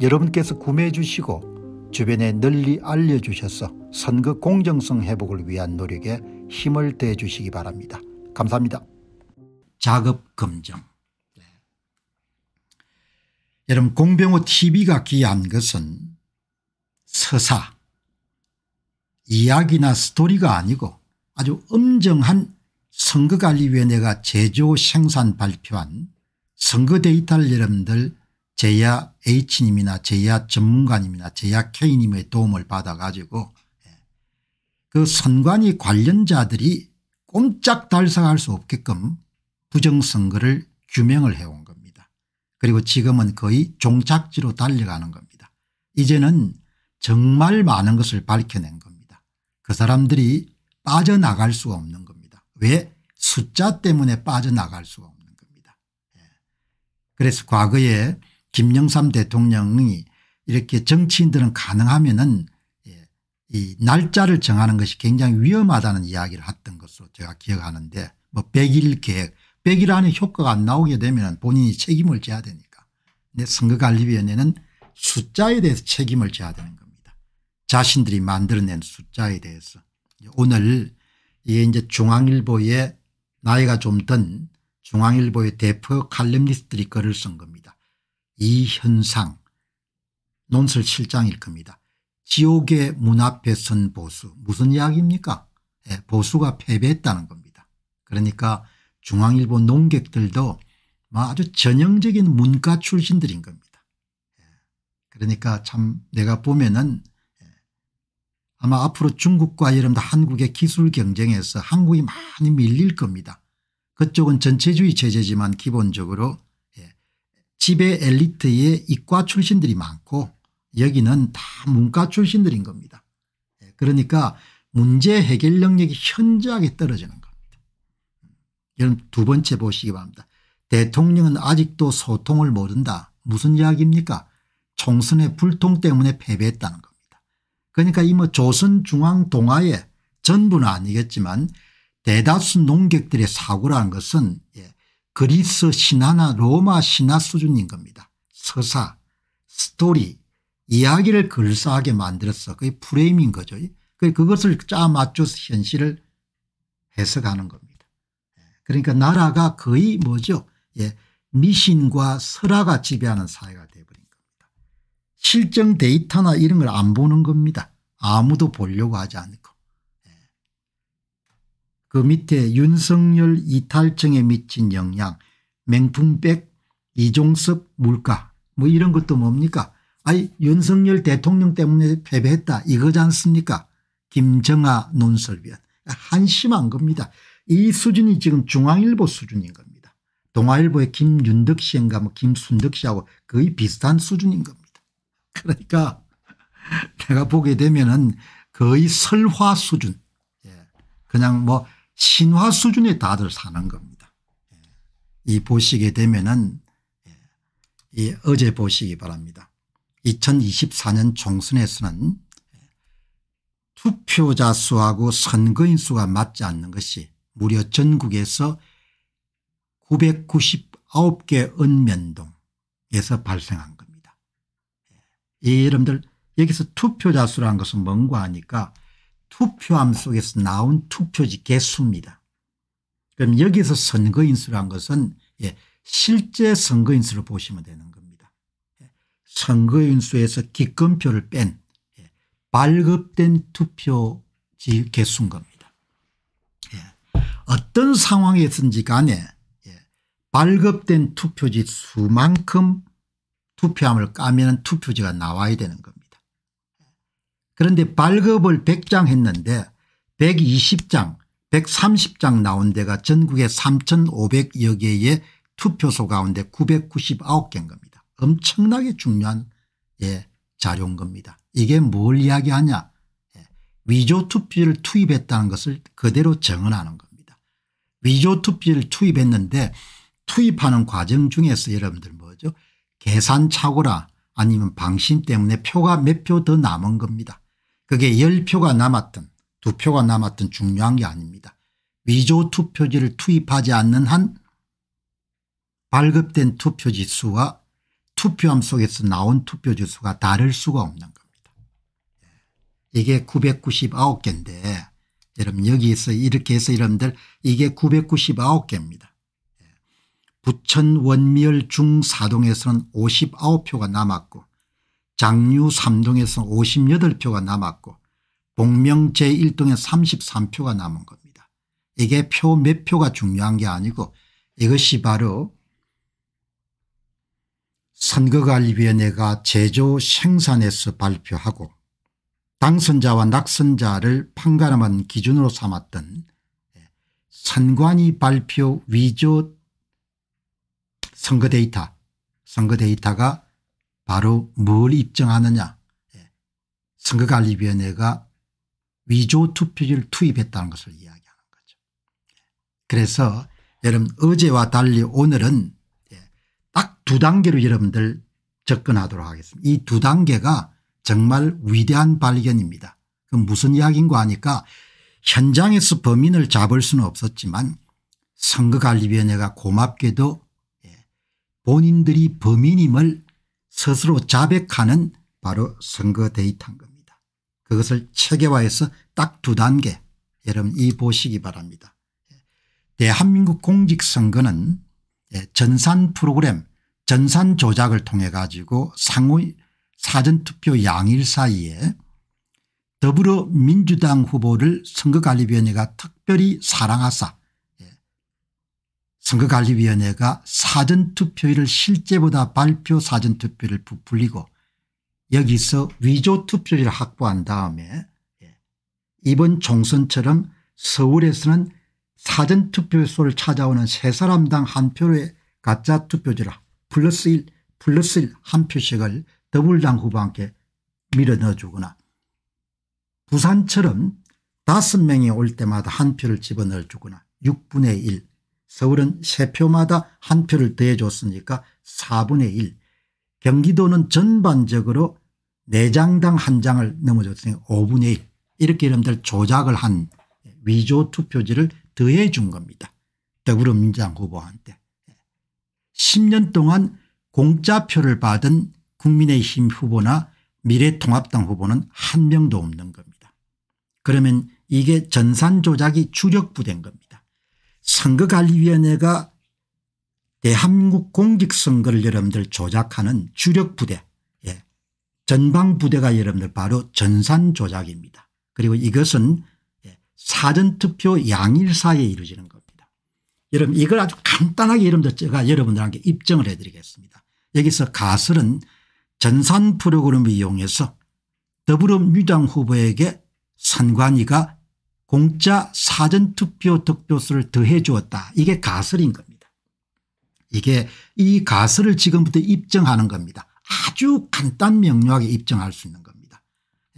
여러분께서 구매해 주시고 주변에 널리 알려주셔서 선거 공정성 회복을 위한 노력에 힘을 대 주시기 바랍니다. 감사합니다. 작업 검정 네. 여러분 공병호 tv가 기한 것은 서사 이야기나 스토리가 아니고 아주 엄정한 선거관리위원회가 제조 생산 발표한 선거 데이터를 여러분들 제야 H님이나 제야 전문가님이나 제야 K님의 도움을 받아가지고 예, 그 선관위 관련자들이 꼼짝 달싹할 수 없게끔 부정선거를 규명을 해온 겁니다. 그리고 지금은 거의 종착지로 달려가는 겁니다. 이제는 정말 많은 것을 밝혀낸 겁니다. 그 사람들이 빠져나갈 수가 없는 겁니다. 왜? 숫자 때문에 빠져나갈 수가 없는 겁니다. 예. 그래서 과거에 김영삼 대통령이 이렇게 정치인들은 가능하면은 예, 이 날짜를 정하는 것이 굉장히 위험하다는 이야기를 했던 것으로 제가 기억하는데 뭐 100일 계획 100일 안에 효과가 안 나오게 되면 본인이 책임을 져야 되니까 근데 선거관리위원회는 숫자에 대해서 책임을 져야 되는 겁니다. 자신들이 만들어낸 숫자에 대해서 오늘 이게 이제 중앙일보에 나이가 좀 든 중앙일보의 대표 칼럼니스트들이 글을 쓴 겁니다. 이현상 논설 7장일 겁니다. 지옥의 문 앞에 선 보수 무슨 이야기입니까 예, 보수가 패배했다는 겁니다. 그러니까 중앙일보 농객들도 뭐 아주 전형적인 문과 출신들인 겁니다. 예, 그러니까 참 내가 보면은 예, 아마 앞으로 중국과 여러분도 한국의 기술 경쟁에서 한국이 많이 밀릴 겁니다. 그쪽은 전체주의 체제지만 기본적으로 지배 엘리트의 이과 출신들이 많고 여기는 다 문과 출신들인 겁니다. 예, 그러니까 문제 해결 능력이 현저하게 떨어지는 겁니다. 여러분 두 번째 보시기 바랍니다. 대통령은 아직도 소통을 모른다. 무슨 이야기입니까? 총선의 불통 때문에 패배했다는 겁니다. 그러니까 이 뭐 조선중앙동아의 전부는 아니겠지만 대다수 농객들의 사고라는 것은 그리스 신화나 로마 신화 수준인 겁니다. 서사, 스토리, 이야기를 걸사하게 만들었어. 그게 프레임인 거죠. 그것을 짜 맞춰서 현실을 해석하는 겁니다. 그러니까 나라가 거의 뭐죠? 예, 미신과 설화가 지배하는 사회가 되어버린 겁니다. 실정 데이터나 이런 걸 안 보는 겁니다. 아무도 보려고 하지 않고 그 밑에 윤석열 이탈증에 미친 영향 맹풍백 이종섭 물가 뭐 이런 것도 뭡니까 아니 윤석열 대통령 때문에 패배했다 이거지 않습니까 김정아 논설위원 한심한 겁니다 이 수준이 지금 중앙일보 수준인 겁니다 동아일보의 김윤덕 씨인가 뭐 김순덕 씨하고 거의 비슷한 수준인 겁니다 그러니까 내가 보게 되면은 거의 설화 수준 예. 그냥 뭐 신화 수준에 다들 사는 겁니다. 예. 이 보시게 되면은 예. 이 어제 보시기 바랍니다. 2024년 총선에서는 투표자 수하고 선거인 수가 맞지 않는 것이 무려 전국에서 999개 읍면동에서 발생한 겁니다. 여러분들 예. 여기서 투표자 수라는 것은 뭔가 하니까 투표함 속에서 나온 투표지 개수입니다. 그럼 여기서 선거인수란 것은 예, 실제 선거인수로 보시면 되는 겁니다. 예, 선거인수에서 기권표를 뺀 예, 발급된 투표지 개수인 겁니다. 예, 어떤 상황에서든지 간에 예, 발급된 투표지 수만큼 투표함을 까면 투표지가 나와야 되는 겁니다. 그런데 발급을 100장 했는데 120장 130장 나온 데가 전국에 3500여 개의 투표소 가운데 999개인 겁니다. 엄청나게 중요한 예, 자료인 겁니다. 이게 뭘 이야기하냐 예, 위조 투표를 투입했다는 것을 그대로 증언하는 겁니다. 위조 투표를 투입했는데 투입하는 과정 중에서 여러분들 뭐죠 계산착오라 아니면 방심 때문에 표가 몇 표 더 남은 겁니다. 그게 10표가 남았든 2표가 남았든 중요한 게 아닙니다. 위조 투표지를 투입하지 않는 한 발급된 투표지 수와 투표함 속에서 나온 투표지 수가 다를 수가 없는 겁니다. 예. 이게 999개인데 여러분 여기서 이렇게 해서 여러분들 이게 999개입니다. 예. 부천 원미열 중사동에서는 59표가 남았고 장류 3동에서 58표가 남았고 복명 제1동에 33표가 남은 겁니다. 이게 표 몇 표가 중요한 게 아니고 이것이 바로 선거관리위원회가 제조 생산에서 발표하고 당선자와 낙선자를 판가름한 기준으로 삼았던 선관위 발표 위조 선거 데이터 선거 데이터가 바로 뭘 입증하느냐 예. 선거관리위원회가 위조 투표지를 투입했다는 것을 이야기하는 거죠. 예. 그래서 여러분 어제와 달리 오늘은 예, 딱두 단계로 여러분들 접근하도록 하겠습니다. 이 두 단계가 정말 위대한 발견입니다. 그 무슨 이야기인고 하니까 현장에서 범인을 잡을 수는 없었지만 선거관리위원회가 고맙게도 본인들이 범인임을 스스로 자백하는 바로 선거 데이터인 겁니다. 그것을 체계화해서 딱 두 단계 여러분 이 보시기 바랍니다. 대한민국 공직선거는 예, 전산 프로그램 전산 조작을 통해 가지고 상호 사전투표 양일 사이에 더불어민주당 후보를 선거관리위원회가 특별히 사랑하사 선거관리위원회가 사전투표율을 실제보다 발표 사전투표을 부풀리고 여기서 위조투표율을 확보한 다음에 예, 이번 총선처럼 서울에서는 사전투표소를 찾아오는 세 사람당 한 표의 가짜 투표제라 플러스 1 플러스 1 한 표씩을 더블당 후보 함께 밀어넣어주거나 부산처럼 다섯 명이 올 때마다 한 표를 집어넣어주거나 6분의 1 서울은 3표마다한 표를 더해줬으니까 4분의 1 경기도는 전반적으로 4장당 한 장을 넘어줬으니 5분의 1 이렇게 이름들 조작을 한 위조 투표지를 더해 준 겁니다. 더불어민주당 후보한테. 10년 동안 공짜표를 받은 국민의힘 후보나 미래통합당 후보는 한 명도 없는 겁니다. 그러면 이게 전산 조작이 주력부된 겁니다. 선거관리위원회가 대한민국 공직선거를 여러분들 조작하는 주력부대 예. 전방부대가 여러분들 바로 전산조작입니다. 그리고 이것은 예. 사전투표 양일 사에 이루어지는 겁니다. 여러분 이걸 아주 간단하게 여러분들 제가 여러분들한테 입증을 해드리겠습니다. 여기서 가설은 전산 프로그램을 이용해서 더불어민주당 후보에게 선관위가 공짜 사전투표 득표수를 더해 주었다. 이게 가설인 겁니다. 이게 이 가설을 지금부터 입증하는 겁니다. 아주 간단 명료하게 입증할 수 있는 겁니다.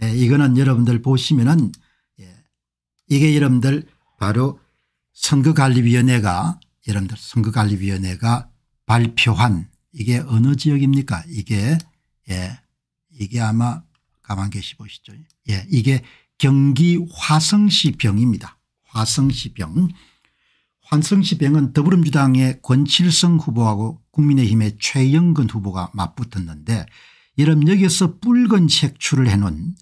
예, 이거는 여러분들 보시면은 예, 이게 여러분들 바로 선거관리위원회가 여러분들 선거관리위원회가 발표한 이게 어느 지역입니까? 이게 예, 이게 아마 가만 계시 보시죠. 예, 이게 경기 화성시 병입니다. 화성시 병. 환성시 병은 더불어민주당의 권칠성 후보하고 국민의힘의 최영근 후보가 맞붙었는데 이름 여기서 붉은 색출을 해놓은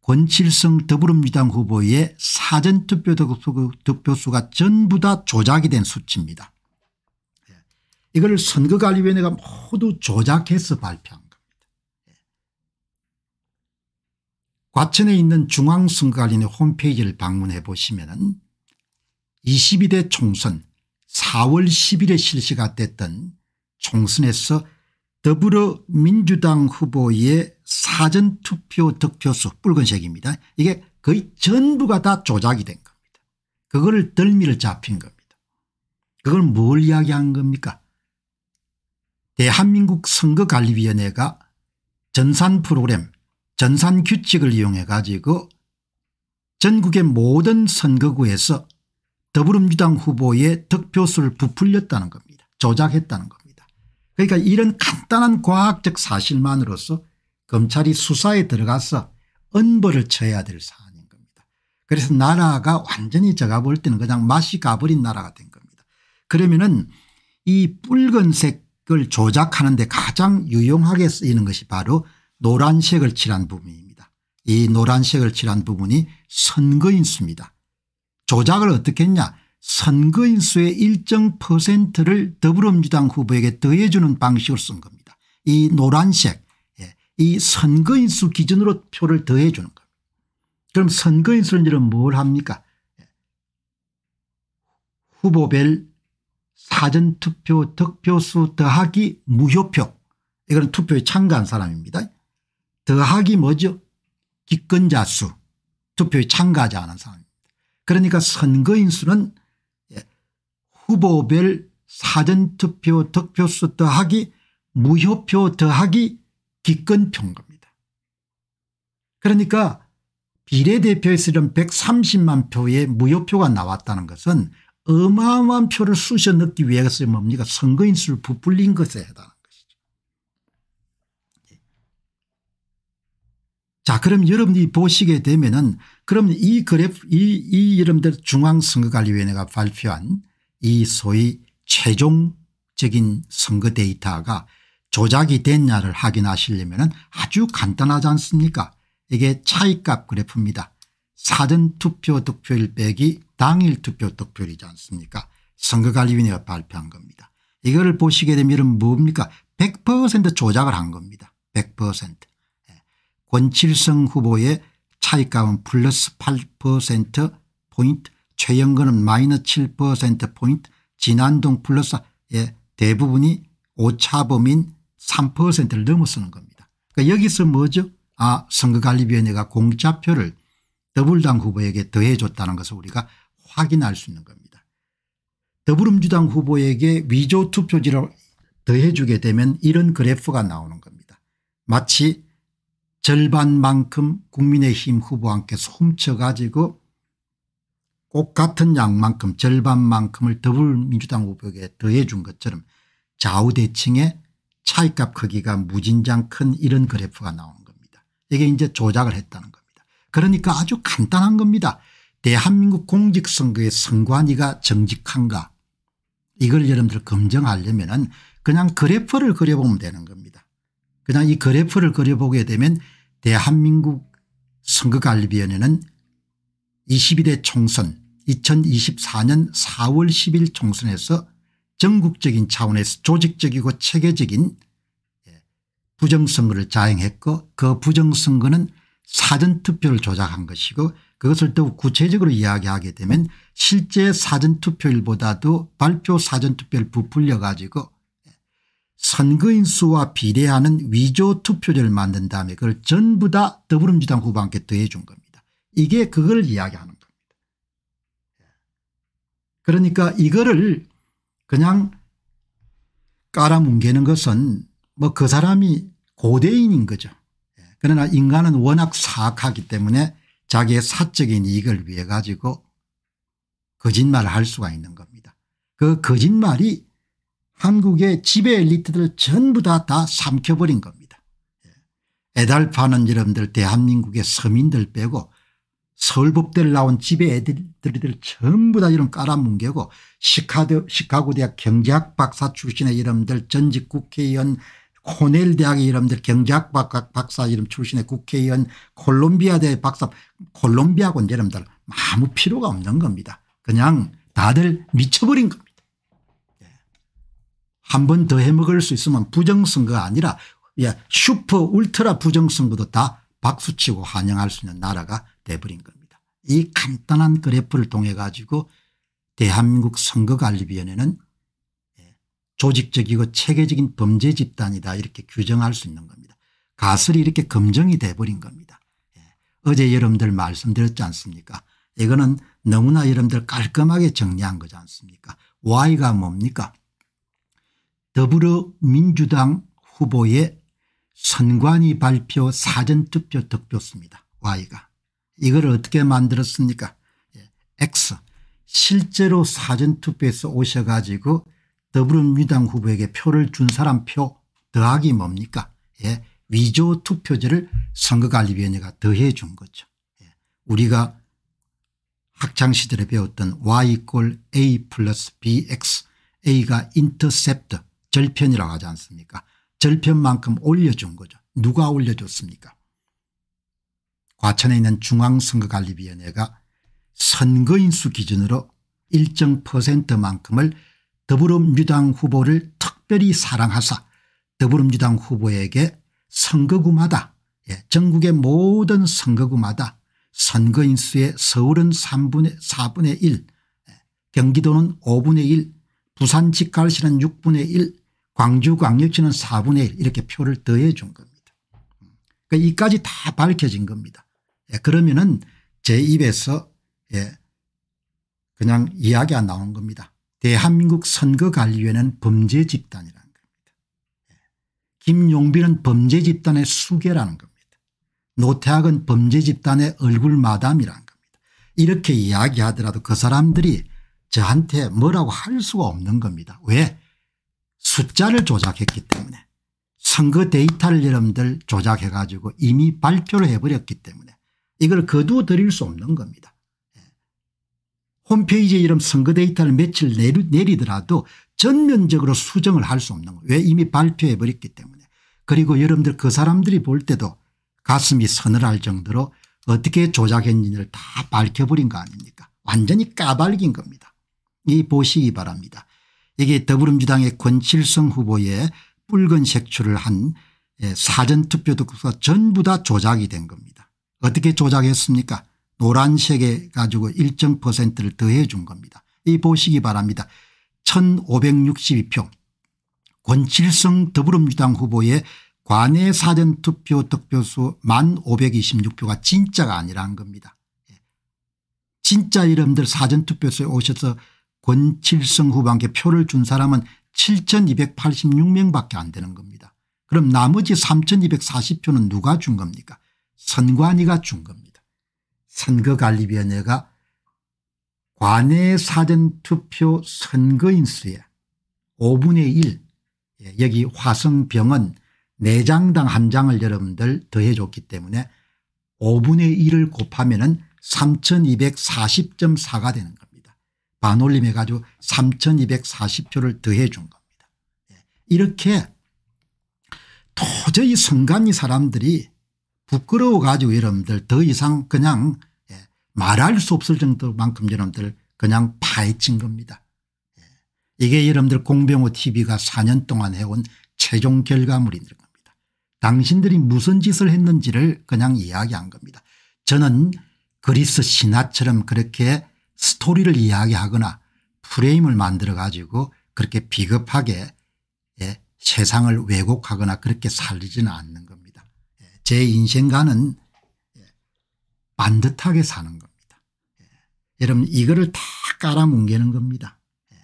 권칠성 더불어민주당 후보의 사전투표 득표수가 전부 다 조작이 된 수치입니다. 예. 이걸 선거관리위원회가 모두 조작해서 발표합니다. 과천에 있는 중앙선관위의 거리 홈페이지를 방문해 보시면 은 22대 총선 4월 10일에 실시가 됐던 총선에서 더불어민주당 후보의 사전투표 득표수 붉은색입니다. 이게 거의 전부가 다 조작이 된 겁니다. 그거를 덜미를 잡힌 겁니다. 그걸 뭘 이야기한 겁니까 대한민국 선거관리위원회가 전산 프로그램 전산 규칙을 이용해 가지고 전국의 모든 선거구에서 더불어민주당 후보의 득표수를 부풀렸다는 겁니다. 조작했다는 겁니다. 그러니까 이런 간단한 과학적 사실만으로서 검찰이 수사에 들어가서 엄벌을 쳐야 될 사안인 겁니다. 그래서 나라가 완전히 제가 볼 때는 그냥 맛이 가버린 나라가 된 겁니다. 그러면은 이 붉은색을 조작하는데 가장 유용하게 쓰이는 것이 바로 노란색을 칠한 부분입니다. 이 노란색을 칠한 부분이 선거인수입니다. 조작을 어떻게 했냐 선거인수의 일정 퍼센트를 더불어민주당 후보에게 더해주는 방식을 쓴 겁니다. 이 노란색 예, 이 선거인수 기준으로 표를 더해주는 겁니다. 그럼 선거인수는 뭘 합니까 예. 후보별 사전투표 득표수 더하기 무효표 이거 투표에 참가한 사람입니다. 더하기 뭐죠 기권자 수 투표에 참가하지 않은 사람입니다. 그러니까 선거인 수는 예, 후보별 사전투표 득표수 더하기 무효표 더하기 기권표인 겁니다. 그러니까 비례대표에서 이 130만 표의 무효표가 나왔다는 것은 어마어마한 표를 쑤셔 넣기 위해서 뭡니까 선거인수를 부풀린 것에 해당합니다. 자, 그럼 여러분이 보시게 되면은 그럼 이 그래프, 이, 이 이름들 중앙선거관리위원회가 발표한 이 소위 최종적인 선거 데이터가 조작이 됐냐를 확인하시려면 아주 간단하지 않습니까 이게 차이값 그래프입니다. 사전투표 득표율 빼기 당일 투표 득표율이지 않습니까 선거관리위원회가 발표한 겁니다. 이거를 보시게 되면 이런 뭡니까 100% 조작을 한 겁니다. 100%. 권칠성 후보의 차이감은 플러스 8%포인트 최영근은 마이너스 7%포인트 진안동 플러스의 예, 대부분이 오차범인 3%를 넘어서는 겁니다. 그러니까 여기서 뭐죠 아 선거관리위원회가 공짜표를 더불당 후보에게 더해줬다는 것을 우리가 확인할 수 있는 겁니다. 더불어주당 후보에게 위조 투표지를 더해주게 되면 이런 그래프가 나오는 겁니다. 마치 절반만큼 국민의힘 후보한께서 훔쳐가지고 꼭 같은 양만큼 절반만큼을 더불민주당 후보에게 더해 준 것처럼 좌우대칭의 차이값 크기가 무진장 큰 이런 그래프가 나온 겁니다. 이게 이제 조작을 했다는 겁니다. 그러니까 아주 간단한 겁니다. 대한민국 공직선거의 선관위가 정직한가 이걸 여러분들 검증하려면 그냥 그래프를 그려보면 되는 겁니다. 그러나 이 그래프를 그려보게 되면 대한민국 선거관리위원회는 21대 총선 2024년 4월 10일 총선에서 전국적인 차원에서 조직적이고 체계적인 예, 부정선거를 자행했고 그 부정선거는 사전투표를 조작한 것이고 그것을 더욱 구체적으로 이야기하게 되면 실제 사전투표일보다도 발표 사전투표를 부풀려 가지고 선거인 수와 비례하는 위조 투표제를 만든 다음에 그걸 전부 다 더불어민주당 후보한테 더해준 겁니다. 이게 그걸 이야기하는 겁니다. 그러니까 이거를 그냥 깔아뭉개는 것은 뭐 그 사람이 고대인인 거죠. 예. 그러나 인간은 워낙 사악하기 때문에 자기의 사적인 이익을 위해 가지고 거짓말을 할 수가 있는 겁니다. 그 거짓말이 한국의 지배 엘리트들 전부 다, 다 삼켜버린 겁니다. 예. 애달파는 여러분들 대한민국의 서민들 빼고 서울법대를 나온 지배 애들들 전부 다 이런 깔아뭉개고 시카도, 시카고대학 경제학 박사 출신의 여러분들 전직 국회의원 코넬 대학의 여러분들 경제학 박사 이름 출신의 국회의원 콜롬비아대 박사 콜롬비아군 여러분들 아무 필요가 없는 겁니다. 그냥 다들 미쳐버린 겁니다. 한번더 해먹을 수 있으면 부정선거가 아니라 예, 슈퍼 울트라 부정선거도 다 박수치고 환영할 수 있는 나라가 돼버린 겁니다. 이 간단한 그래프를 통해 가지고 대한민국 선거관리위원회는 예, 조직적이고 체계적인 범죄 집단이다 이렇게 규정할 수 있는 겁니다. 가설이 이렇게 검증이 돼버린 겁니다. 예. 어제 여러분들 말씀드렸지 않습니까 이거는 너무나 여러분들 깔끔하게 정리한 거지 않습니까 why가 뭡니까 더불어민주당 후보의 선관위 발표 사전투표 득표수입니다. Y가. 이걸 어떻게 만들었습니까 예, X 실제로 사전투표에서 오셔가지고 더불어민주당 후보에게 표를 준 사람 표 더하기 뭡니까 예. 위조 투표제를 선거관리위원회가 더해 준 거죠. 예. 우리가 학창시절에 배웠던 Y꼴 A 플러스 BX A가 인터셉트 절편이라고 하지 않습니까 절편만큼 올려준 거죠. 누가 올려줬습니까 과천에 있는 중앙선거관리위원회가 선거인수 기준으로 일정 퍼센트만큼을 더불어민주당 후보를 특별히 사랑하사 더불어민주당 후보에게 선거구마다 예, 전국의 모든 선거구마다 선거인수의 서울은 3분의 4분의 1 예, 경기도는 5분의 1 부산 직갈시는 6분의 1 광주광역시는 4분의 1 이렇게 표를 더해 준 겁니다. 그러니까 이까지 다 밝혀진 겁니다. 예, 그러면은 제 입에서 예, 그냥 이야기가 나온 겁니다. 대한민국 선거관리위원회는 범죄 집단이라는 겁니다. 예. 김용빈은 범죄 집단의 수괴라는 겁니다. 노태학은 범죄 집단의 얼굴 마담이라는 겁니다. 이렇게 이야기하더라도 그 사람들이 저한테 뭐라고 할 수가 없는 겁니다. 왜? 숫자를 조작했기 때문에 선거 데이터를 여러분들 조작해 가지고 이미 발표를 해버렸기 때문에 이걸 거두어 드릴 수 없는 겁니다. 예. 홈페이지에 이런 선거 데이터를 며칠 내리더라도 전면적으로 수정을 할 수 없는 거예요. 왜 이미 발표해버렸기 때문에. 그리고 여러분들 그 사람들이 볼 때도 가슴이 서늘할 정도로 어떻게 조작했는지를 다 밝혀버린 거 아닙니까 완전히 까발긴 겁니다. 이 보시기 바랍니다. 이게 더불어민주당의 권칠성 후보의 붉은 색출을 한 예, 사전투표도 전부 다 조작이 된 겁니다. 어떻게 조작했습니까 노란색에 가지고 일정 퍼센트를 더해 준 겁니다. 이 보시기 바랍니다. 1562표 권칠성 더불어민주당 후보의 관내 사전투표 득표수 1526표가 진짜가 아니라는 겁니다. 예. 진짜 이름들 사전투표소에 오셔서 권칠성 후반기 표를 준 사람은 7286명밖에 안 되는 겁니다. 그럼 나머지 3240표는 누가 준 겁니까 선관위가 준 겁니다. 선거관리위원회가 관내 사전투표 선거인수에 5분의 1 예, 여기 화성병은 4장당 한 장을 여러분들 더해줬기 때문에 5분의 1을 곱하면 은 3240.4가 되는 겁니다. 반올림해 가지고 3240표를 더해 준 겁니다. 예. 이렇게 도저히 성간이 사람들이 부끄러워 가지고 여러분들 더 이상 그냥 예, 말할 수 없을 정도만큼 여러분들 그냥 파헤친 겁니다. 예. 이게 여러분들 공병호 tv가 4년 동안 해온 최종 결과물인 겁니다. 당신들이 무슨 짓을 했는지를 그냥 이야기한 겁니다. 저는 그리스 신화처럼 그렇게 스토리를 이야기하거나 프레임을 만들어 가지고 그렇게 비겁하게 예, 세상을 왜곡하거나 그렇게 살리지는 않는 겁니다. 예, 제 인생과는 예, 반듯하게 사는 겁니다. 예, 여러분 이거를 다 깔아뭉개는 겁니다. 예,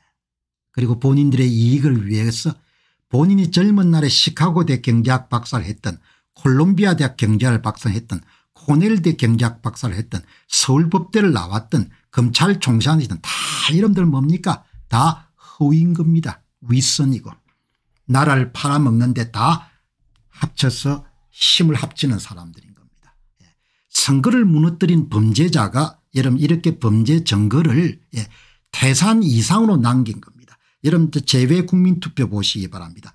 그리고 본인들의 이익을 위해서 본인이 젊은 날에 시카고대 경제학 박사를 했던 콜롬비아 대학 경제학을 박사했던 코넬대 경제학 박사를 했던 서울법대를 나왔던 검찰총장이든 다 이름들 뭡니까 다 허위인 겁니다. 윗선이고 나라를 팔아먹는데 다 합쳐서 힘을 합치는 사람들인 겁니다. 예. 선거를 무너뜨린 범죄자가 여러분 이렇게 범죄 증거를 예. 태산 이상으로 남긴 겁니다. 여러분 재외국민투표 보시기 바랍니다.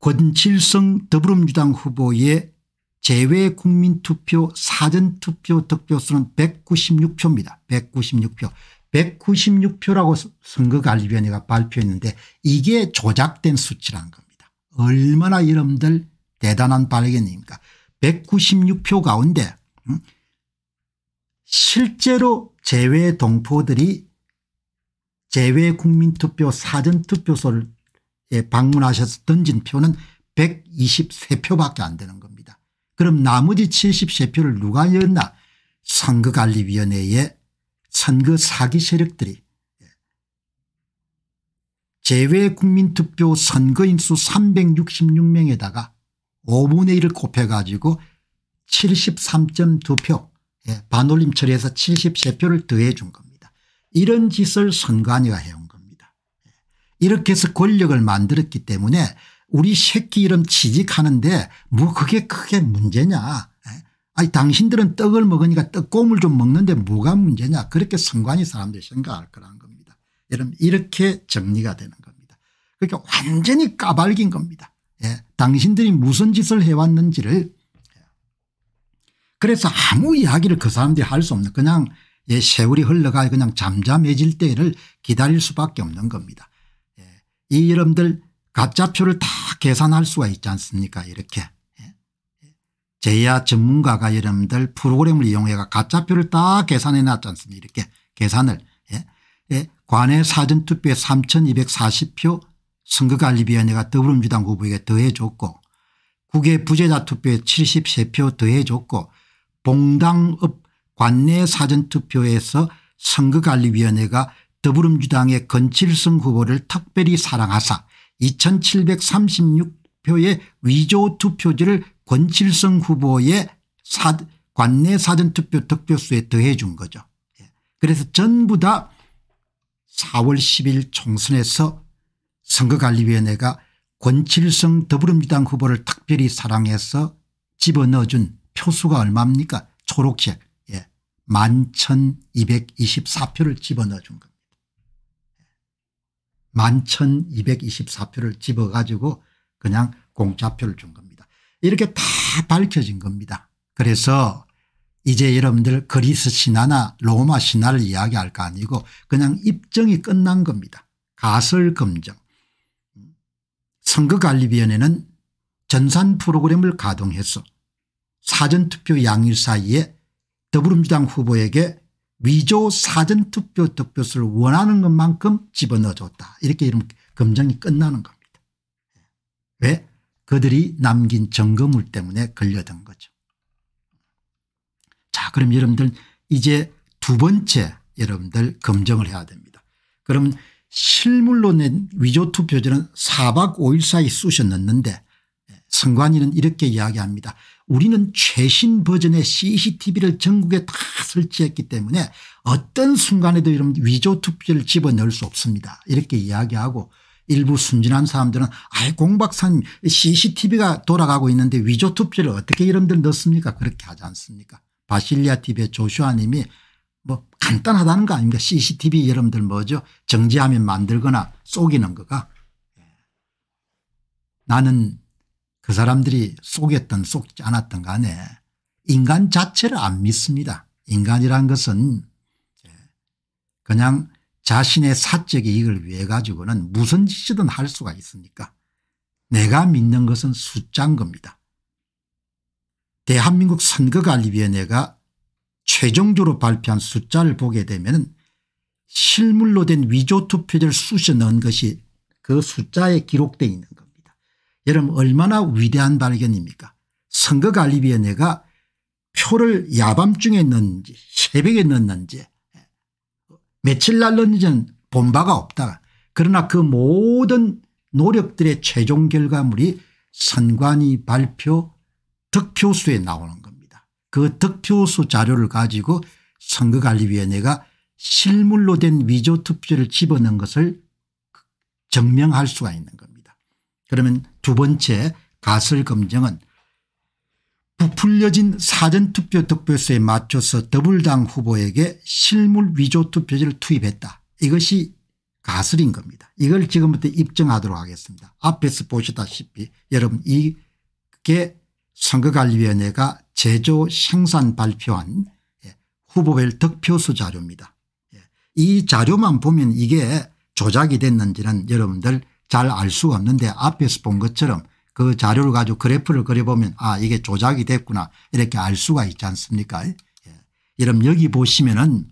권칠성 더불어민주당 후보의 제외 국민투표 사전투표 득표수는 196표입니다. 196표. 196표라고 선거관리위원회가 발표했는데 이게 조작된 수치라는 겁니다. 얼마나 여러분들 대단한 발견입니까 196표 가운데 음, 실제로 제외 동포들이 제외 국민투표 사전투표소를 예, 방문하셔서 던진 표는 123표밖에 안 되는 겁니다. 그럼 나머지 73표를 누가 였나 선거관리위원회의 선거 사기 세력들이 제외국민투표 선거인수 366명에다가 5분의 1을 곱해가지고 73.2표 예, 반올림 처리해서 73표를 더해 준 겁니다. 이런 짓을 선관위가 해온 겁니다. 예, 이렇게 해서 권력을 만들었기 때문에 우리 새끼 이름 취직하는데 뭐 그게 크게 문제냐. 예? 아니 당신들은 떡을 먹으니까 떡고을좀 먹는데 뭐가 문제냐. 그렇게 선관위 사람들이 생각할 거라는 겁니다. 여러분 이렇게 정리가 되는 겁니다. 그러니까 완전히 까발긴 겁니다. 예. 당신들이 무슨 짓을 해왔는지를 예. 그래서 아무 이야기를 그 사람들이 할 수 없는 그냥 예, 세월이 흘러가 그냥 잠잠해질 때를 기다릴 수밖에 없는 겁니다. 예, 이 여러분들 가짜표를 다 계산할 수가 있지 않습니까 이렇게. 예. 예. 제야 전문가가 여러분들 프로그램을 이용해 가짜표를다 계산해 놨지 않습니까 이렇게 계산을. 예. 관외 사전투표에 3240표 선거관리위원회가 더불어민주당 후보에게 더해줬고 국외 부재자 투표에 73표 더해줬고 봉당읍 관내 사전투표에서 선거관리위원회가 더불어민주당의 건칠성 후보를 특별히 사랑하사 2736표의 위조 투표지를 권칠성 후보의 사, 관내 사전투표 득표수에 더해 준 거죠. 예. 그래서 전부 다 4월 10일 총선에서 선거관리위원회가 권칠성 더불어민주당 후보를 특별히 사랑해서 집어넣어준 표수가 얼마입니까 초록색 예. 11,224표를 집어넣어준 거 11,224표를 집어가지고 그냥 공짜표를 준 겁니다. 이렇게 다 밝혀진 겁니다. 그래서 이제 여러분들 그리스 신화나 로마 신화를 이야기할 거 아니고 그냥 입증이 끝난 겁니다. 가설 검증. 선거관리위원회는 전산 프로그램을 가동해서 사전투표 양일 사이에 더불어민주당 후보에게 위조 사전투표 득표수를 원하는 것만큼 집어넣어줬다. 이렇게 이름 검증이 끝나는 겁니다. 예. 왜? 그들이 남긴 점검물 때문에 걸려든 거죠. 자 그럼 여러분들 이제 두 번째 여러분들 검증을 해야 됩니다. 그러면 실물로 낸 위조투표지는 4박 5일 사이 쑤셔 넣는데 예, 선관위는 이렇게 이야기합니다. 우리는 최신 버전의 CCTV를 전국에 다 설치했기 때문에 어떤 순간에도 이런 위조 투표를 집어넣을 수 없습니다. 이렇게 이야기하고 일부 순진한 사람들은 아이 공박사님 CCTV가 돌아가고 있는데 위조 투표를 어떻게 이름들 넣습니까 그렇게 하지 않습니까 바실리아 TV의 조슈아 님이 뭐 간단하다는 거 아닙니까 CCTV 여러분들 뭐죠 정지하면 만들거나 속이는 거가 예. 나는 그 사람들이 속였던 속지 않았던 간에 인간 자체를 안 믿습니다. 인간이란 것은 그냥 자신의 사적 이익을 위해 가지고는 무슨 짓이든 할 수가 있습니까 내가 믿는 것은 숫자인 겁니다. 대한민국 선거관리위원회가 최종적으로 발표한 숫자를 보게 되면 실물로 된 위조투표제를 쑤셔 넣은 것이 그 숫자에 기록되어 있는 겁니다. 여러분 얼마나 위대한 발견입니까 선거관리위원회가 표를 야밤중에 넣는지 새벽에 넣는지 며칠 날 넣는지는 본 바가 없다. 그러나 그 모든 노력들의 최종 결과물이 선관위 발표 득표수에 나오는 겁니다. 그 득표수 자료를 가지고 선거관리위원회가 실물로 된 위조 투표를 집어넣은 것을 그- 증명할 수가 있는 겁니다. 그러면 두 번째 가설 검증은 부풀려진 사전투표 득표수에 맞춰서 더블당 후보에게 실물 위조 투표지를 투입했다. 이것이 가설인 겁니다. 이걸 지금부터 입증하도록 하겠습니다. 앞에서 보시다시피 여러분 이게 선거관리위원회가 제조 생산 발표한 예, 후보별 득표수 자료입니다. 예, 이 자료만 보면 이게 조작이 됐는지는 여러분들 잘알 수가 없는데 앞에서 본 것처럼 그 자료를 가지고 그래프를 그려보면 아 이게 조작이 됐구나 이렇게 알 수가 있지 않습니까 예. 여러분 여기 보시면은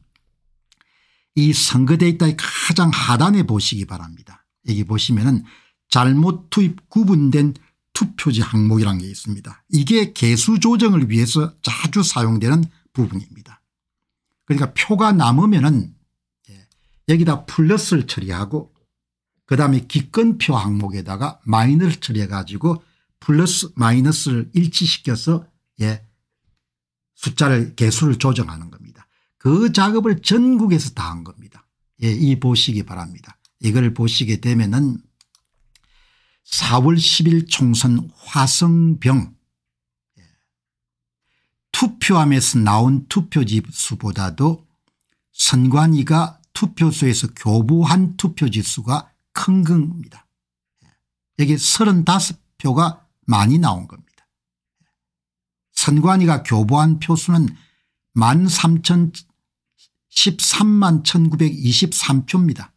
이 선거 데이터의 가장 하단에 보시기 바랍니다. 여기 보시면은 잘못 투입 구분된 투표지 항목이라는 게 있습니다. 이게 개수 조정을 위해서 자주 사용되는 부분입니다. 그러니까 표가 남으면은 예, 여기다 플러스를 처리하고 그다음에 기권표 항목에다가 마이너를 처리해 가지고 플러스 마이너스를 일치시켜서 예 숫자를 개수를 조정하는 겁니다. 그 작업을 전국에서 다 한 겁니다. 예, 이 보시기 바랍니다. 이걸 보시게 되면은 4월 10일 총선 화성병 예. 투표함에서 나온 투표지 수보다도 선관위가 투표소에서 교부한 투표지 수가 큰금입니다 여기 35표가 많이 나온 겁니다. 선관위가 교부한 표수는 1 3 1 3만 1923표입니다.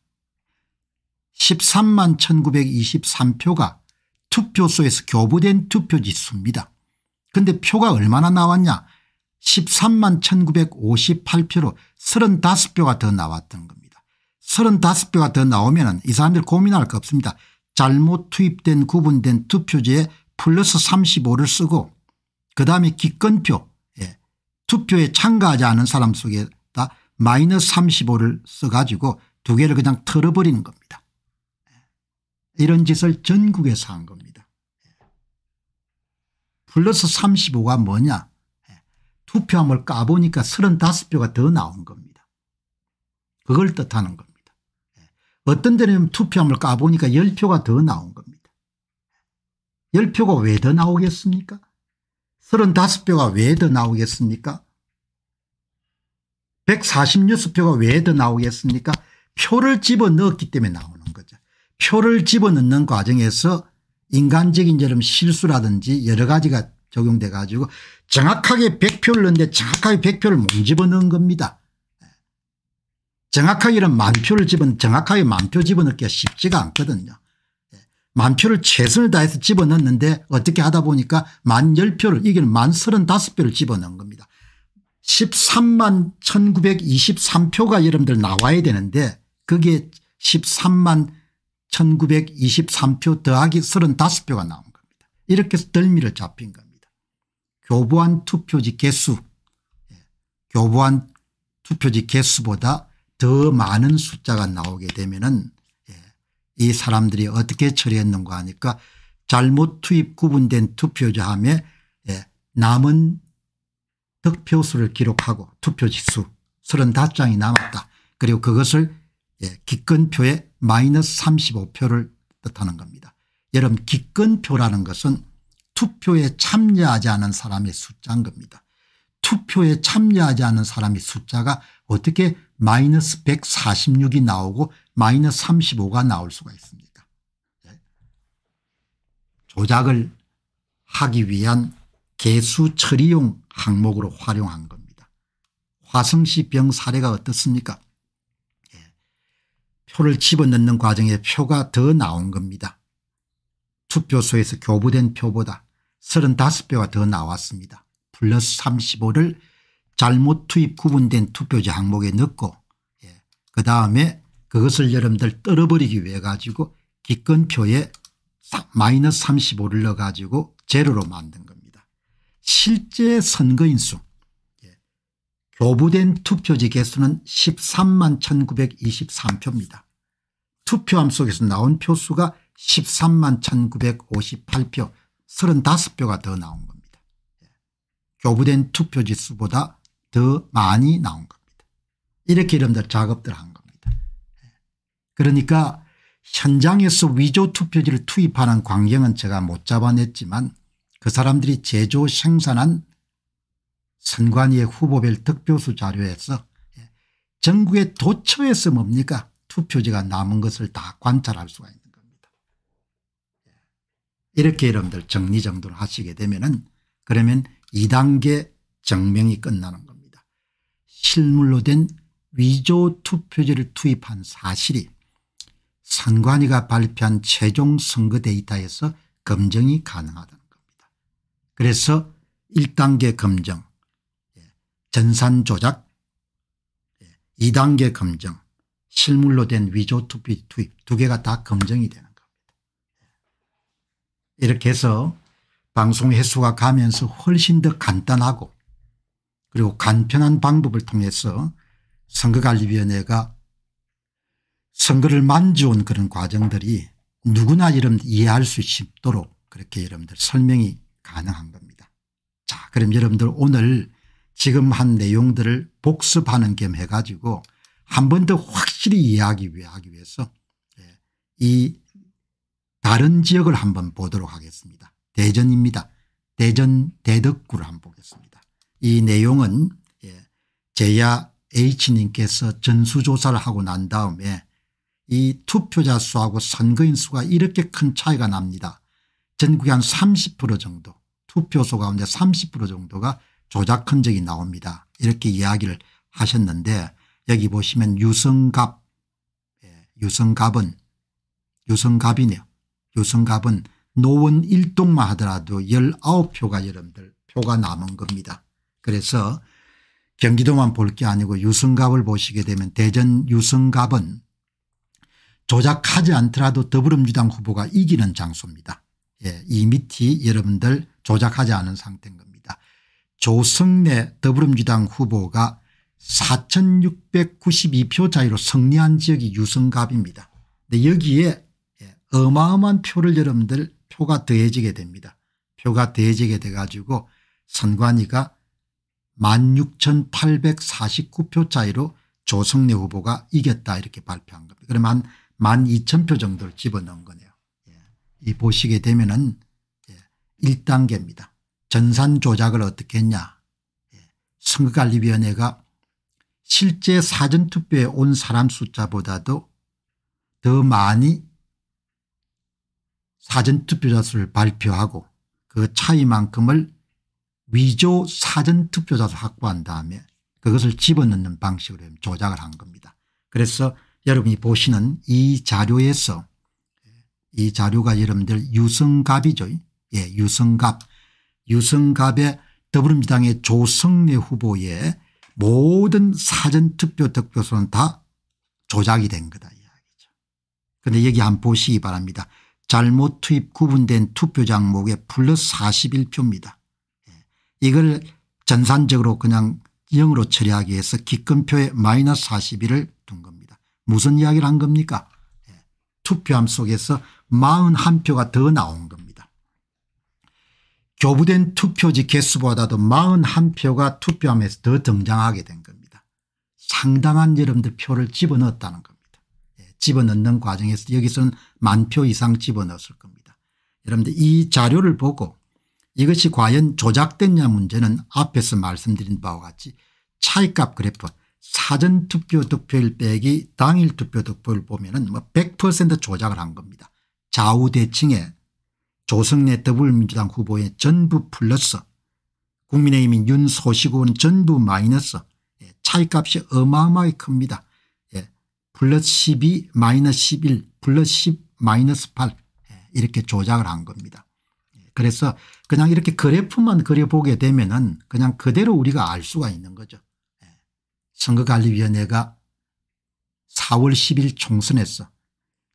13만 1923표가 투표소에서 교부된 투표지 수입니다. 근데 표가 얼마나 나왔냐 13만 1958표로 35표가 더 나왔던 겁니다. 35표가 더 나오면 이 사람들 고민할 거 없습니다. 잘못 투입된 구분된 투표제에 플러스 35를 쓰고 그다음에 기권표 예. 투표에 참가하지 않은 사람 속에다 마이너스 35를 써가지고 두 개를 그냥 털어버리는 겁니다. 예, 이런 짓을 전국에서 한 겁니다. 예, 플러스 35가 뭐냐 예, 투표함을 까보니까 35표가 더 나온 겁니다. 그걸 뜻하는 겁니다. 어떤 데는 투표함을 까보니까 10표가 더 나온 겁니다. 10표가 왜 더 나오겠습니까? 35표가 왜 더 나오겠습니까? 146표가 왜 더 나오겠습니까? 표를 집어넣었기 때문에 나오는 거죠. 표를 집어넣는 과정에서 인간적인 저런 실수라든지 여러 가지가 적용돼 가지고 정확하게 100표를 넣는데 정확하게 100표를 못 집어넣은 겁니다. 정확하게는 만표를 집은 정확하게 만표 집어넣기가 쉽지가 않거든요. 예. 만표를 최선을 다해서 집어넣는데 어떻게 하다 보니까 만 10표를 이기만 35표를 집어넣은 겁니다. 13만 1923표가 여러분들 나와야 되는데 그게 13만 1923표 더하기 35표가 나온 겁니다. 이렇게 해서 덜미를 잡힌 겁니다. 교부한 투표지 개수 예. 교부한 투표지 개수보다 더 많은 숫자가 나오게 되면은 예, 이 사람들이 어떻게 처리했는가 하니까 잘못 투입 구분된 투표자함에 예, 남은 득표수를 기록하고 투표지수 35장이 남았다. 그리고 그것을 예, 기권표에 마이너스 35표를 뜻하는 겁니다. 여러분 기권표라는 것은 투표에 참여하지 않은 사람의 숫자인 겁니다. 투표에 참여하지 않은 사람의 숫자가 어떻게 마이너스 146이 나오고 마이너스 35가 나올 수가 있습니다. 예. 조작을 하기 위한 개수 처리용 항목으로 활용한 겁니다. 화성시 병 사례가 어떻습니까? 예. 표를 집어넣는 과정에 표가 더 나온 겁니다. 투표소에서 교부된 표보다 35표가 더 나왔습니다. 플러스 35를 잘못 투입 구분된 투표지 항목에 넣고 예. 그다음에 그것을 여러분들 떨어버리기 위해 가지고 기권표에 마이너스 35를 넣어 가지고 제로로 만든 겁니다. 실제 선거인수 예. 교부된 투표지 개수는 13만 1923표입니다. 투표함 속에서 나온 표수가 13만 1958표 35표가 더 나온 겁니다. 예, 교부된 투표지 수보다 더 많이 나온 겁니다. 이렇게 여러분들 작업들 한 겁니다. 그러니까 현장에서 위조 투표지를 투입하는 광경은 제가 못 잡아냈지만 그 사람들이 제조 생산한 선관위의 후보별 득표수 자료에서 전국의 도처에서 뭡니까 투표지가 남은 것을 다 관찰할 수가 있는 겁니다. 이렇게 여러분들 정리정돈 하시게 되면 은 그러면 2단계 정명이 끝나는 겁니다. 실물로 된 위조 투표지를 투입한 사실이 선관위가 발표한 최종 선거 데이터에서 검증이 가능하다는 겁니다. 그래서 1단계 검증, 예, 전산 조작, 2단계 예, 검증, 실물로 된 위조 투표 투입 두 개가 다 검증이 되는 겁니다. 예. 이렇게 해서 방송 횟수가 가면서 훨씬 더 간단하고 그리고 간편한 방법을 통해서 선거관리위원회가 선거를 만져온 그런 과정들이 누구나 여러분 이해할 수 있도록 그렇게 여러분들 설명이 가능한 겁니다. 자 그럼 여러분들 오늘 지금 한 내용들을 복습하는 겸 해가지고 한 번 더 확실히 이해하기 위해서이 예, 다른 지역을 한번 보도록 하겠습니다. 대전입니다. 대전 대덕구를 한번 보겠습니다. 이 내용은 예, 제야 H님께서 전수조사를 하고 난 다음에 이 투표자 수하고 선거인 수가 이렇게 큰 차이가 납니다. 전국의 한 30% 정도 투표소 가운데 30% 정도가 조작 흔적이 나옵니다. 이렇게 이야기를 하셨는데 여기 보시면 유성갑 예, 유성갑은 유성갑이네요. 유성갑은 노원 1동만 하더라도 19표가 여러분들 표가 남은 겁니다. 그래서 경기도만 볼 게 아니고 유승갑을 보시게 되면 대전 유승갑은 조작하지 않더라도 더불어민주당 후보가 이기는 장소입니다. 예, 이 밑이 여러분들 조작하지 않은 상태인 겁니다. 조성래 더불어민주당 후보가 4692표 차이로 승리한 지역이 유성갑입니다. 근데 여기에 예, 어마어마한 표를 여러분들 표가 더해지게 됩니다. 표가 더해지게 돼 가지고 선관위가 16,849표 차이로 조성래 후보가 이겼다 이렇게 발표한 겁니다. 그러면 한 12,000표 정도를 집어넣은 거네요. 예. 이 보시게 되면 은 예. 1단계입니다. 전산 조작을 어떻게 했냐. 예. 선거관리위원회가 실제 사전투표에 온 사람 숫자보다도 더 많이 사전투표자 수를 발표하고 그 차이만큼을 위조 사전투표자도 확보한 다음에 그것을 집어넣는 방식으로 조작을 한 겁니다. 그래서 여러분이 보시는 이 자료에서 이 자료가 여러분들 유성갑이죠. 예, 유성갑. 유성갑의 더불어민주당의 조성래 후보의 모든 사전투표 득표수는 다 조작이 된 거다 이야기죠. 그런데 여기 한 보시기 바랍니다. 잘못 투입 구분된 투표 장목에 플러스 41표입니다. 이걸 전산적으로 그냥 0으로 처리하기 위해서 기권표에 마이너스 41을 둔 겁니다. 무슨 이야기를 한 겁니까 예, 투표함 속에서 41표가 더 나온 겁니다. 교부된 투표지 개수보다도 41표가 투표함에서 더 등장하게 된 겁니다. 상당한 여러분들 표를 집어넣었다는 겁니다. 예. 집어넣는 과정에서 여기서는 만 표 이상 집어넣었을 겁니다. 여러분들 이 자료를 보고 이것이 과연 조작됐냐 문제는 앞에서 말씀드린 바와 같이 차이값 그래프 사전투표 득표율 빼기 당일 투표 득표율 보면 은100% 뭐 조작을 한 겁니다. 좌우대칭에 조성래 더불민주당 후보의 전부 플러스 국민의힘인 윤소식 의원 전부 마이너스 예, 차이값이 어마어마하게 큽니다. 예, 플러스 12 마이너스 11 플러스 10 마이너스 8 예, 이렇게 조작을 한 겁니다. 그래서 그냥 이렇게 그래프만 그려보게 되면 은 그냥 그대로 우리가 알 수가 있는 거죠. 예. 선거관리위원회가 4월 10일 총선에서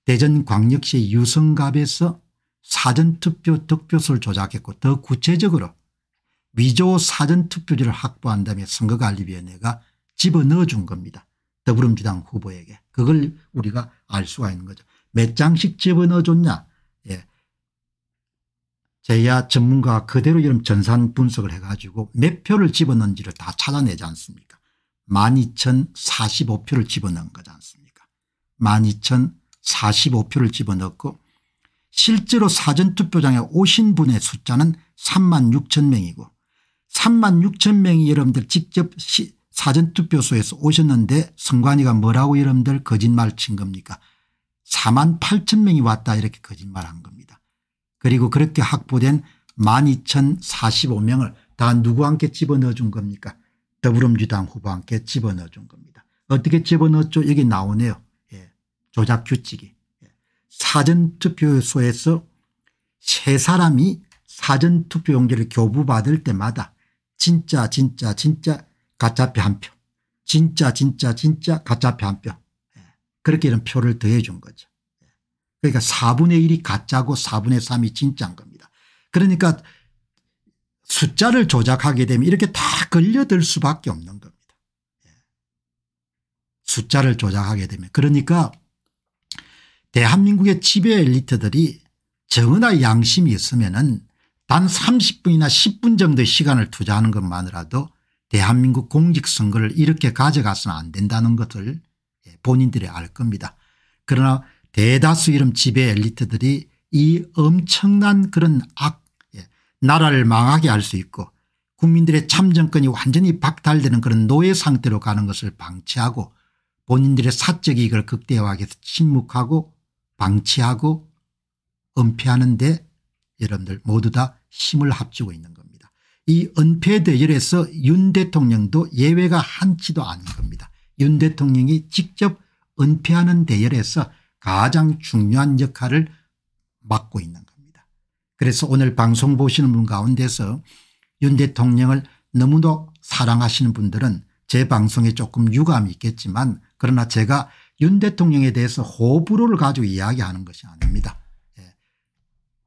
대전광역시 유성갑에서 사전투표 득표수를 조작했고 더 구체적으로 위조 사전투표지를 확보한 다음에 선거관리위원회가 집어넣어 준 겁니다. 더불어민주당 후보에게. 그걸 우리가 알 수가 있는 거죠. 몇 장씩 집어넣어 줬냐 제야 전문가 그대로 이름 전산 분석을 해가지고 몇 표를 집었는지를다 찾아내지 않습니까 12,045표를 집어넣은 거지 않습니까 12,045표를 집어넣고 실제로 사전투표장에 오신 분의 숫자는 3만 6천 명이고 3만 6천 명이 여러분들 직접 사전투표소에서 오셨는데 선관위가 뭐라고 여러분들 거짓말 친 겁니까 4만 8천 명이 왔다 이렇게 거짓말한 겁니다. 그리고 그렇게 확보된 12,045명을 다 누구 한테 집어넣어 준 겁니까 더불어민주당 후보 한테 집어넣어 준 겁니다. 어떻게 집어넣었죠 여기 나오네요. 예. 조작 규칙이. 예. 사전투표소에서 세 사람이 사전투표용지를 교부받을 때마다 진짜 진짜 진짜 가짜표 한 표. 진짜 진짜 진짜 가짜표 한 표. 예. 그렇게 이런 표를 더해 준 거죠. 그러니까 4분의 1이 가짜고 4분의 3이 진짜인 겁니다. 그러니까 숫자를 조작하게 되면 이렇게 다 걸려들 수밖에 없는 겁니다. 예. 숫자를 조작하게 되면 그러니까 대한민국의 지배 엘리트들이 정의나 양심이 있으면 은단 30분이나 10분 정도의 시간을 투자하는 것만으로도 대한민국 공직선거를 이렇게 가져가서는 안 된다는 것을 예, 본인들이 알 겁니다. 그러나 대다수 이름 지배 엘리트들이 이 엄청난 그런 악 예, 나라를 망하게 할 수 있고 국민들의 참정권이 완전히 박탈되는 그런 노예 상태로 가는 것을 방치하고 본인들의 사적 이익을 극대화하기 위해서 침묵하고 방치하고 은폐하는데 여러분들 모두 다 힘을 합치고 있는 겁니다. 이 은폐 대열에서 윤 대통령도 예외가 한치도 아닌 겁니다. 윤 대통령이 직접 은폐하는 대열에서 가장 중요한 역할을 맡고 있는 겁니다. 그래서 오늘 방송 보시는 분 가운데서 윤 대통령을 너무도 사랑하시는 분들은 제 방송에 조금 유감이 있겠지만 그러나 제가 윤 대통령에 대해서 호불호를 가지고 이야기하는 것이 아닙니다. 예.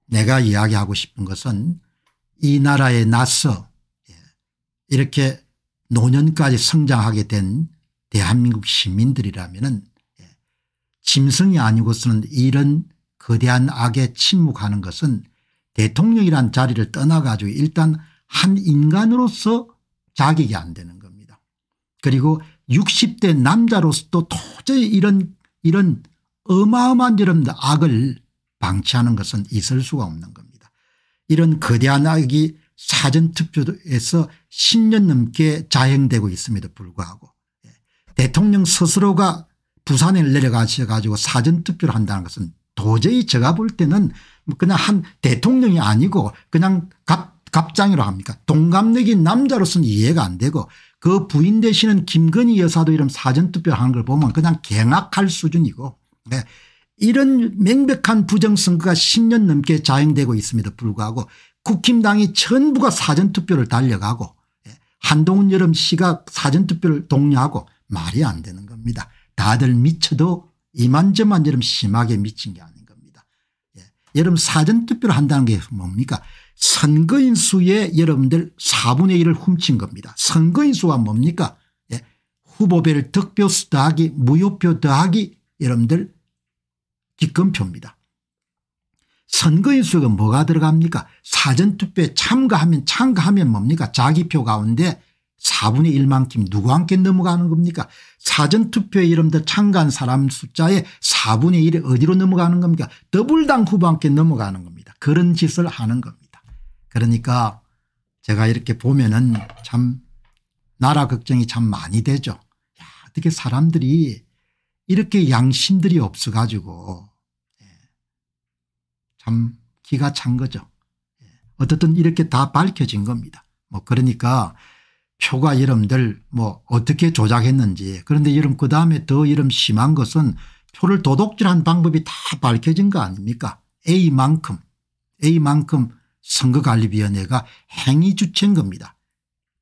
내가 이야기하고 싶은 것은 이 나라에 나서 예, 이렇게 노년까지 성장하게 된 대한민국 시민들이라면 짐승이 아니고서는 이런 거대한 악에 침묵하는 것은 대통령이란 자리를 떠나가지고 일단 한 인간으로서 자격이 안 되는 겁니다. 그리고 60대 남자로서도 도저히 이런 이런 어마어마한 여러 악을 방치하는 것은 있을 수가 없는 겁니다. 이런 거대한 악이 사전투표에서 10년 넘게 자행되고 있음에도 불구하고 예, 대통령 스스로가 부산에 내려가셔 가지고 사전투표를 한다는 것은 도저히 제가 볼 때는 뭐 그냥 한 대통령이 아니고 그냥 갑, 갑장이라 고 합니까 동갑내기 남자로서는 이해가 안 되고 그 부인 되시는 김건희 여사도 이런 사전투표를 하는 걸 보면 그냥 경악할 수준이고 네. 이런 명백한 부정선거가 10년 넘게 자행되고 있음에도 불구하고 국힘당이 전부가 사전투표를 달려가고 예, 한동훈 여름 씨가 사전투표를 독려하고 말이 안 되는 겁니다. 다들 미쳐도 이만저만처럼 심하게 미친 게 아닌 겁니다. 예. 여러분 사전투표를 한다는 게 뭡니까 선거인 수의 여러분들 4분의 1을 훔친 겁니다. 선거인 수가 뭡니까 예. 후보별 득표 수 더하기 무효표 더하기 여러분들 기권표입니다. 선거인 수가 뭐가 들어갑니까 사전투표에 참가하면 참가하면 뭡니까 자기 표 가운데 4분의 1만큼 누구한테 넘어가는 겁니까 사전투표에 이름들 참가한 사람 숫자의 4분의 1이 어디로 넘어가는 겁니까 더블당 후보한테 넘어가는 겁니다. 그런 짓을 하는 겁니다. 그러니까 제가 이렇게 보면 은참 나라 걱정이 참 많이 되죠. 야, 어떻게 사람들이 이렇게 양심들이 없어 가지고 예, 참 기가 찬 거죠. 예, 어쨌든 이렇게 다 밝혀진 겁니다. 뭐 그러니까 초과 여름들 뭐 어떻게 조작했는지 그런데 여름 그다음에 더 여름 심한 것은 표를 도둑질한 방법이 다 밝혀진 거 아닙니까 A만큼 A만큼 선거관리위원회가 행위주체인 겁니다.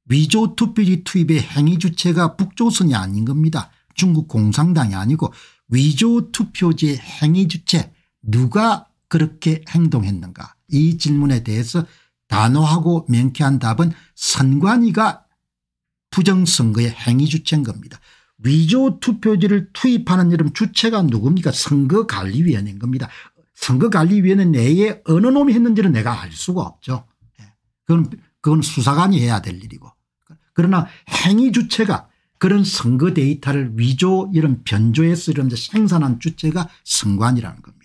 위조투표지 투입의 행위주체가 북조선이 아닌 겁니다. 중국 공산당이 아니고 위조투표지의 행위주체 누가 그렇게 행동했는가 이 질문에 대해서 단호하고 명쾌한 답은 선관위가 부정선거의 행위주체인 겁니다. 위조 투표지를 투입하는 이름 주체가 누굽니까 선거관리위원회인 겁니다. 선거관리위원회 내에 어느 놈이 했는지는 내가 알 수가 없죠. 예. 그건, 그건 수사관이 해야 될 일이고 그러나 행위 주체가 그런 선거 데이터를 위조 이런 변조해서 이런 생산한 주체가 선관이라는 겁니다.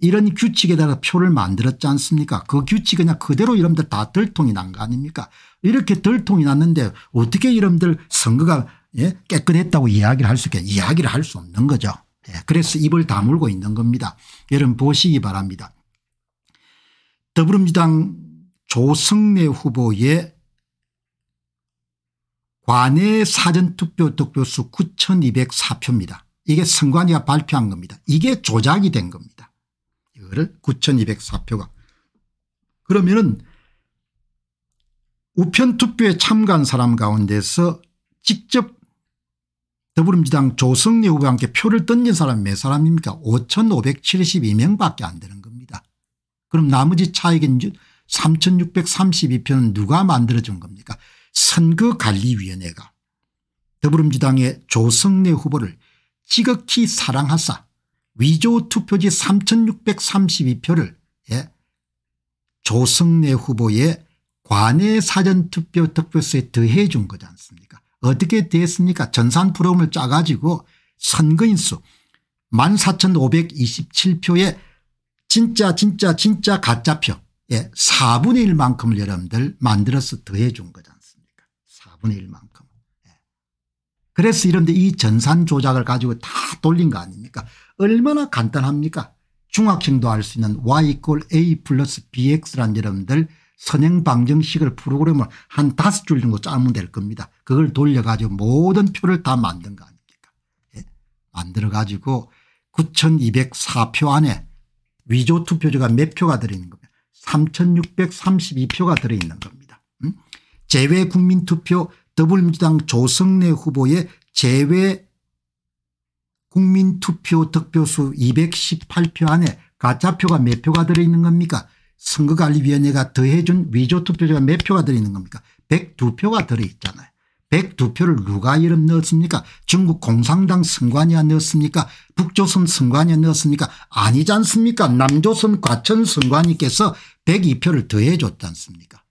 이런 규칙에다가 표를 만들었지 않습니까 그 규칙 그냥 그대로 이름들 다 덜통이 난 거 아닙니까 이렇게 덜통이 났는데 어떻게 이름들 선거가 예? 깨끗했다고 이야기를 할 수 있겠 이야기를 할 수 없는 거죠 예. 그래서 입을 다물고 있는 겁니다 여러분 보시기 바랍니다 더불어민주당 조성래 후보의 관내 사전투표 득표수 9204표입니다. 이게 선관위가 발표한 겁니다. 이게 조작이 된 겁니다. 거를 9204표가 그러면은 우편 투표에 참가한 사람 가운데서 직접 더불어민주당 조성래 후보와 함께 표를 던진 사람이 몇 사람입니까 5572명 밖에 안 되는 겁니다. 그럼 나머지 차익인 3632표는 누가 만들어준 겁니까 선거관리위원회가 더불어민주당의 조성래 후보를 지극히 사랑하사 위조 투표지 3632표를 예. 조승래 후보의 관내 사전투표 득표수에 더해 준 거지 않습니까 어떻게 됐습니까 전산 프로그램을 짜가지고 선거인수 14,527표에 진짜 진짜 진짜 가짜표 예, 4분의 1만큼을 여러분들 만들어서 더해 준 거지 않습니까 4분의 1만큼 예. 그래서 이런데 이 전산 조작을 가지고 다 돌린 거 아닙니까 얼마나 간단합니까 중학생도 알 수 있는 y e q a 플러스 b x 라는 여러분들 선행방정식을 프로그램을 한 다섯 줄 정도 짜면 될 겁니다. 그걸 돌려가지고 모든 표를 다 만든 거 아닙니까 예. 만들어가지고 9204표 안에 위조투표자가 몇 표가 들어있는 겁니다. 3632표가 들어있는 겁니다. 음? 제외국민투표 더불어민주당 조성래 후보의 제외 국민투표 득표수 218표 안에 가짜표가 몇 표가 들어있는 겁니까 선거관리위원회가 더해준 위조투표자가 몇 표가 들어있는 겁니까 102표가 들어있잖아요 102표를 누가 이름 넣었습니까 중국 공산당 선관위가 넣었습니까 북조선 선관위가 넣었습니까 아니지 않습니까 남조선 과천 선관위께서 102표를 더해줬지 않습니까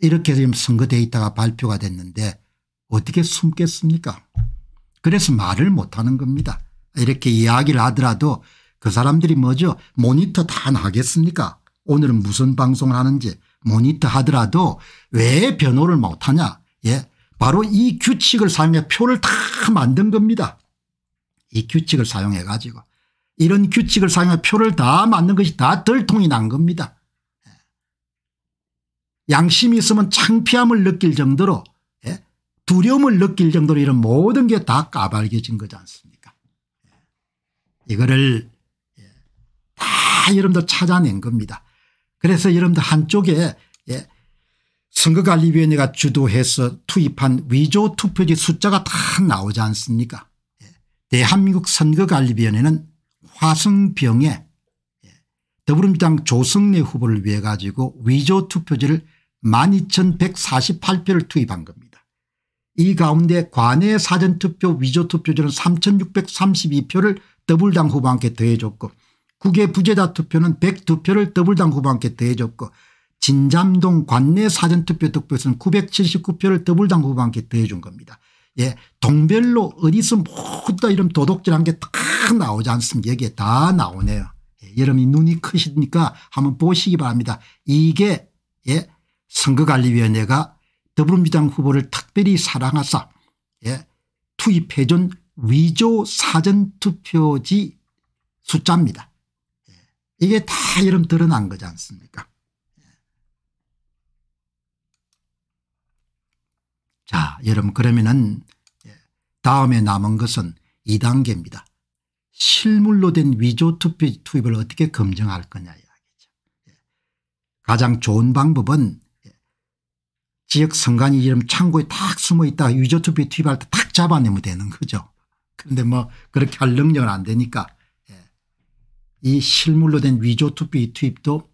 이렇게 지금 선거 데이터가 발표가 됐는데 어떻게 숨겠습니까 그래서 말을 못하는 겁니다. 이렇게 이야기를 하더라도 그 사람들이 뭐죠 모니터 다 나겠습니까 오늘은 무슨 방송을 하는지 모니터 하더라도 왜 변호를 못하냐 예, 바로 이 규칙을 사용해 표를 다 만든 겁니다. 이 규칙을 사용해 가지고 이런 규칙을 사용해 표를 다 만든 것이 다 들통이 난 겁니다. 예. 양심이 있으면 창피함을 느낄 정도로 두려움을 느낄 정도로 이런 모든 게 다 까발겨진 거지 않습니까 예. 이거를 예, 다 여러분들 찾아낸 겁니다. 그래서 여러분들 한쪽에 예, 선거관리위원회가 주도해서 투입한 위조 투표지 숫자가 다 나오지 않습니까 대한민국 선거관리위원회는 화성병에 더불어민주당 조성래 후보를 위해 가지고 위조 투표지를 12,148표를 투입한 겁니다. 이 가운데 관외 사전투표 위조투표자는 3632표를 더블당 후보한테 더해줬고 국외 부재자 투표는 102표를 더블당 후보한테 더해줬고 진잠동 관내 사전투표 득표수는 979표를 더블당 후보한테 더해준 겁니다. 예, 동별로 어디서 모두 다 이런 도덕질한게 딱 나오지 않습니까 여기에 다 나오네요. 예, 여러분이 눈이 크시니까 한번 보시기 바랍니다. 이게 예, 선거관리위원회가 더불어민주당 후보를 특별히 사랑하사 예, 투입해준 위조 사전투표지 숫자입니다. 예, 이게 다 여름 드러난 거지 않습니까 예. 자 여러분 그러면은 예, 다음에 남은 것은 2단계입니다. 실물로 된 위조 투표 투입을 어떻게 검증할 거냐 이야기죠. 예. 가장 좋은 방법은 지역 선관위 이름 창고에 딱 숨어 있다가 위조투표 투입할 때딱 잡아내면 되는 거죠. 그런데 뭐 그렇게 할 능력은 안 되니까 예. 이 실물로 된 위조투표 투입도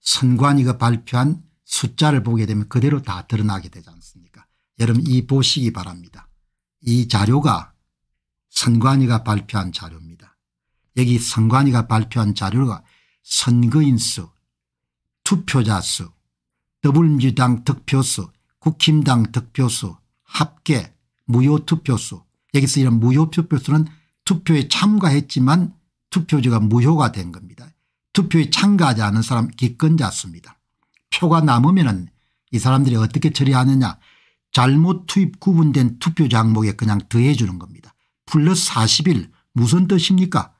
선관위가 발표한 숫자를 보게 되면 그대로 다 드러나게 되지 않습니까 여러분 이 보시기 바랍니다. 이 자료가 선관위가 발표한 자료입니다. 여기 선관위가 발표한 자료가 선거인수 투표자 수, 더불민주당 득표수, 국힘당 득표수 합계 무효투표수 여기서 이런 무효투표수는 투표에 참가했지만 투표지가 무효가 된 겁니다. 투표에 참가하지 않은 사람 기권자수입니다. 표가 남으면 이 사람들이 어떻게 처리하느냐 잘못 투입 구분된 투표장목에 그냥 더해 주는 겁니다. 플러스 40일 무슨 뜻입니까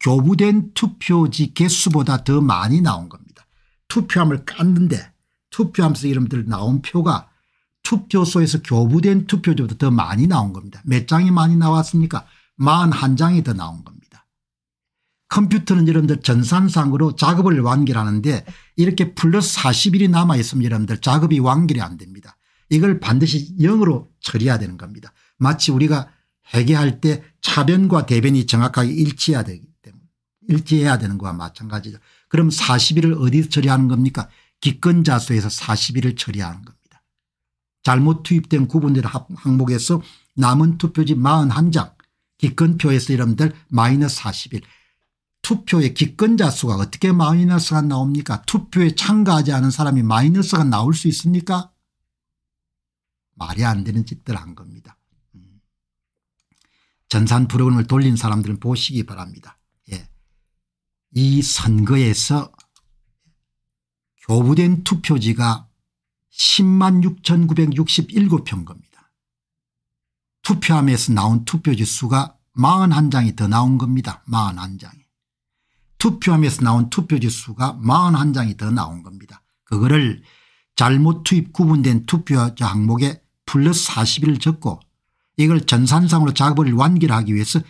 교부된 투표지 개수보다 더 많이 나온 겁니다. 투표함을 깠는데 투표함에서 이름들 나온 표가 투표소에서 교부된 투표지보다 더 많이 나온 겁니다. 몇 장이 많이 나왔습니까? 41장이 더 나온 겁니다. 컴퓨터는 여러분들 전산상으로 작업을 완결하는데 이렇게 플러스 40일이 남아있으면 여러분들 작업이 완결이 안 됩니다. 이걸 반드시 0으로 처리해야 되는 겁니다. 마치 우리가 회계할 때 차변과 대변이 정확하게 일치해야 되기 때문에 일치해야 되는 것과 마찬가지죠. 그럼 40일을 어디서 처리하는 겁니까? 기권자수에서 40일을 처리하는 겁니다. 잘못 투입된 구분된 항목에서 남은 투표지 41장 기권표에서 여러분들 마이너스 41 투표의 기권자 수가 어떻게 마이너스가 나옵니까 투표에 참가하지 않은 사람이 마이너스가 나올 수 있습니까 말이 안 되는 짓들 한 겁니다. 음. 전산 프로그램을 돌린 사람들은 보시기 바랍니다. 예. 이 선거에서 교부된 투표지가 10만 6,967평겁니다. 투표함에서 나온 투표지 수가 41장이 더 나온 겁니다. 41장이. 투표함에서 나온 투표지 수가 41장이 더 나온 겁니다. 그거를 잘못 투입 구분된 투표자 항목에 플러스 40을 적고 이걸 전산상으로 작업을 완결하기 위해서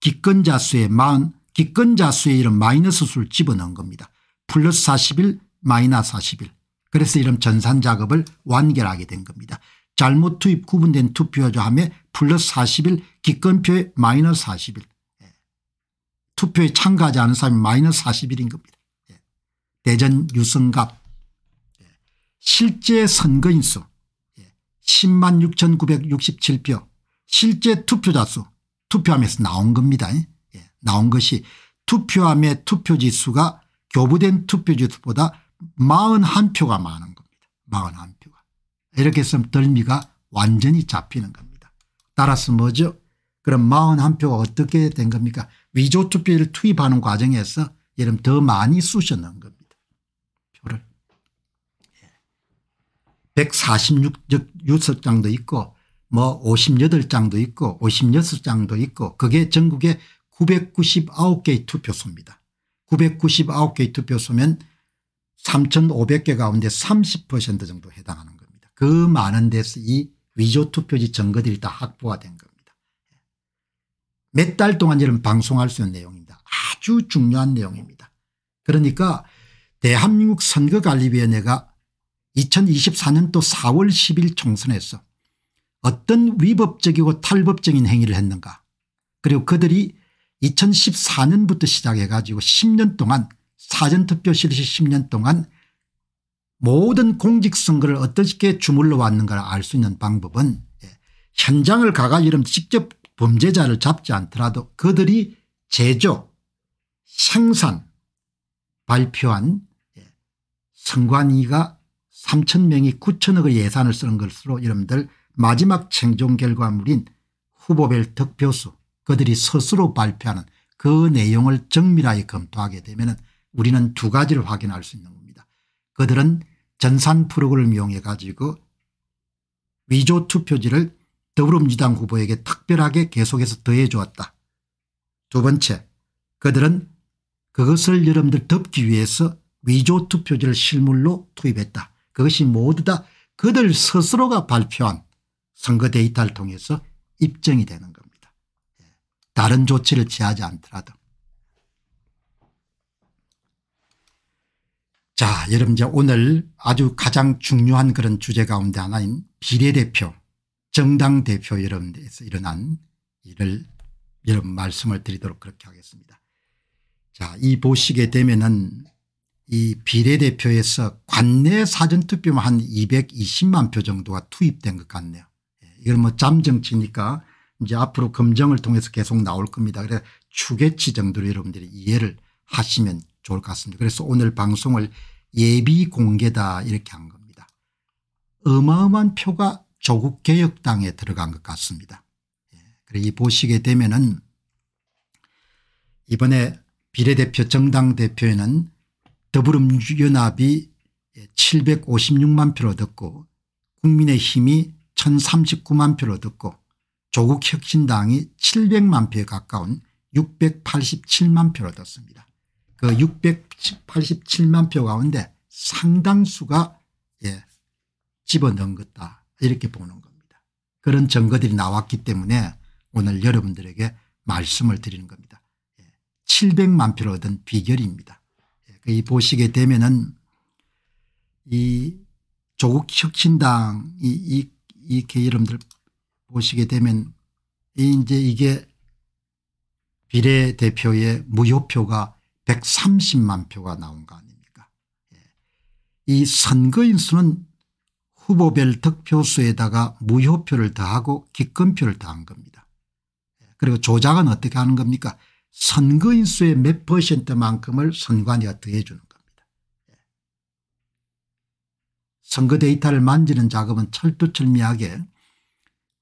기권자 수의 40, 기권자 수의 이런 마이너스 수를 집어넣은 겁니다. 플러스 4 1 마이너스 4 1 그래서 이런 전산 작업을 완결하게 된 겁니다. 잘못 투입 구분된 투표자함에 플러스 40일 기권표에 마이너스 40일 예. 투표에 참가하지 않은 사람이 마이너스 40일인 겁니다. 예. 대전 유성갑 예. 실제 선거인수 10만 6,967표 실제 투표자 수 투표함에서 나온 겁니다. 나온 것이 투표함의 투표지수가 교부된 투표지수보다 41표가 많은 겁니다. 41표가. 이렇게 해서 덜미가 완전히 잡히는 겁니다. 따라서 뭐죠? 그럼 41표가 어떻게 된 겁니까? 위조투표를 투입하는 과정에서 예를 더 많이 쑤셔 넣은 겁니다. 표를. 146장도 예. 있고 뭐 58장도 있고 56장도 있고 그게 전국에 999개의 투표소입니다. 999개의 투표소면 3,500개 가운데 30% 정도 해당하는 겁니다. 그 많은 데서 이 위조 투표지 증거들이 다 확보가 된 겁니다. 몇 달 동안 이런 방송할 수 있는 내용입니다. 아주 중요한 내용입니다. 그러니까 대한민국 선거관리위원회가 2024년도 4월 10일 총선에서 어떤 위법적이고 탈법적인 행위를 했는가 그리고 그들이 2014년부터 시작해 가지고 10년 동안 사전투표 실시 10년 동안 모든 공직선거를 어떻게 주물러 왔는가를 알 수 있는 방법은 예, 현장을 가가 이름 직접 범죄자를 잡지 않더라도 그들이 제조 생산 발표한 예, 선관위가 3천 명이 9천억의 예산을 쓰는 것으로 이름들 마지막 생존 결과물인 후보별 득표수 그들이 스스로 발표하는 그 내용을 정밀하게 검토하게 되면 우리는 두 가지를 확인할 수 있는 겁니다. 그들은 전산 프로그램을 이용해 가지고 위조 투표지를 더불어민주당 후보에게 특별하게 계속해서 더해 주었다. 두 번째 그들은 그것을 여러분들 덮기 위해서 위조 투표지를 실물로 투입했다. 그것이 모두 다 그들 스스로가 발표한 선거 데이터를 통해서 입증이 되는 겁니다. 예, 다른 조치를 취하지 않더라도. 자, 여러분 이제 오늘 아주 가장 중요한 그런 주제 가운데 하나인 비례대표, 정당 대표 여러분에서 들 일어난 일을 여러분 말씀을 드리도록 그렇게 하겠습니다. 자, 이 보시게 되면은 이 비례대표에서 관내 사전투표만 한 220만 표 정도가 투입된 것 같네요. 예, 이건 뭐 잠정치니까 이제 앞으로 검증을 통해서 계속 나올 겁니다. 그래서 추계치 정도로 여러분들이 이해를 하시면 좋을 것 같습니다. 그래서 오늘 방송을 예비 공개다 이렇게 한 겁니다. 어마어마한 표가 조국개혁당에 들어간 것 같습니다. 예, 그리고 이 보시게 되면은 이번에 비례대표 정당 대표에는 더불어민주연합이 756만 표를 얻었고 국민의힘이 1039만 표를 얻었고 조국혁신당이 700만 표에 가까운 687만 표를 얻었습니다. 그 687만 표 가운데 상당수가 예, 집어넣은 것다 이렇게 보는 겁니다. 그런 증거들이 나왔기 때문에 오늘 여러분들에게 말씀을 드리는 겁니다. 예, 700만 표를 얻은 비결입니다. 예, 그 이 보시게 되면은 이 조국 혁신당 이, 이, 이 여러분들 보시게 되면 이제 이게 비례대표의 무효표가 130만 표가 나온 거 아닙니까 예. 이 선거인 수는 후보별 득표수에다가 무효표를 더하고 기권표를 더한 겁니다. 예. 그리고 조작은 어떻게 하는 겁니까 선거인 수의 몇 퍼센트만큼을 선관위가 더해 주는 겁니다. 예. 선거 데이터를 만지는 작업은 철두철미하게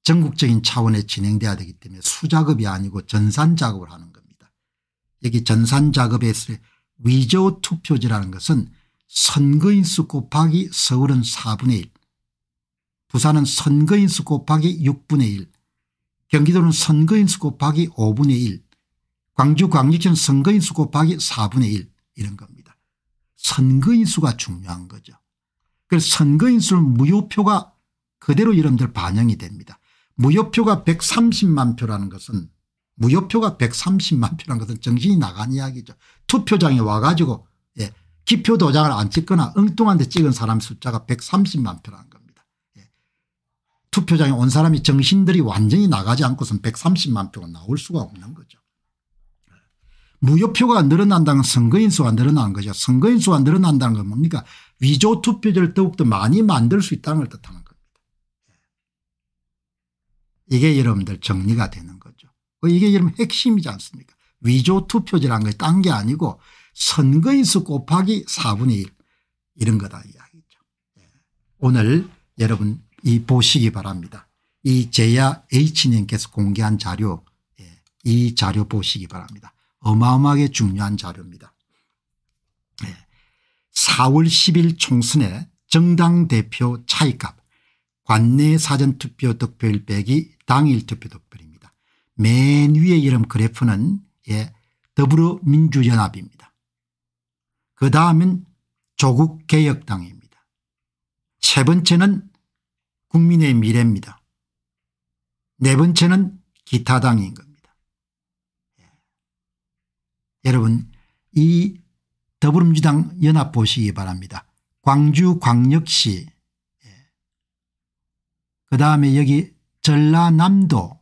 전국적인 차원에 진행돼야 되기 때문에 수작업이 아니고 전산 작업을 하는 여기 전산 작업에서 위조 투표지라는 것은 선거인수 곱하기 서울은 4분의 1 부산은 선거인수 곱하기 6분의 1 경기도는 선거인수 곱하기 5분의 1 광주 광주시는 선거인수 곱하기 4분의 1 이런 겁니다. 선거인수가 중요한 거죠. 그래서 선거인수를 무효표가 그대로 여러분들 반영이 됩니다. 무효표가 130만 표라는 것은 무효표가 130만 표란 것은 정신이 나간 이야기죠. 투표장에 와가지고 예, 기표 도장을 안 찍거나 엉뚱한 데 찍은 사람 숫자가 130만 표라는 겁니다. 예. 투표장에 온 사람이 정신들이 완전히 나가지 않고선 130만 표가 나올 수가 없는 거죠. 무효표가 늘어난다는 선거인 수가 늘어난 거죠. 선거인 수가 늘어난다는 건 뭡니까 위조 투표제를 더욱더 많이 만들 수 있다는 걸 뜻하는 겁니다. 예. 이게 여러분들 정리가 되는 그 이게 러금 핵심이지 않습니까 위조 투표제라는 게딴게 아니고 선거인수 곱하기 4분의 1 이런 거다 이야기죠. 예. 오늘 여러분 이 보시기 바랍니다. 이 제야 H님께서 공개한 자료 예, 이 자료 보시기 바랍니다. 어마어마하게 중요한 자료입니다. 4월 예. 10일 총선에 정당 대표 차이값 관내 사전투표 득표일 빼기 당일 투표 득표입니다. 맨 위에 이름 그래프는 예, 더불어민주연합입니다. 그 다음은 조국개혁당입니다. 세 번째는 국민의 미래입니다. 네 번째는 기타당인 겁니다. 예. 여러분 이 더불어민주당 연합 보시기 바랍니다. 광주광역시 예. 그 다음에 여기 전라남도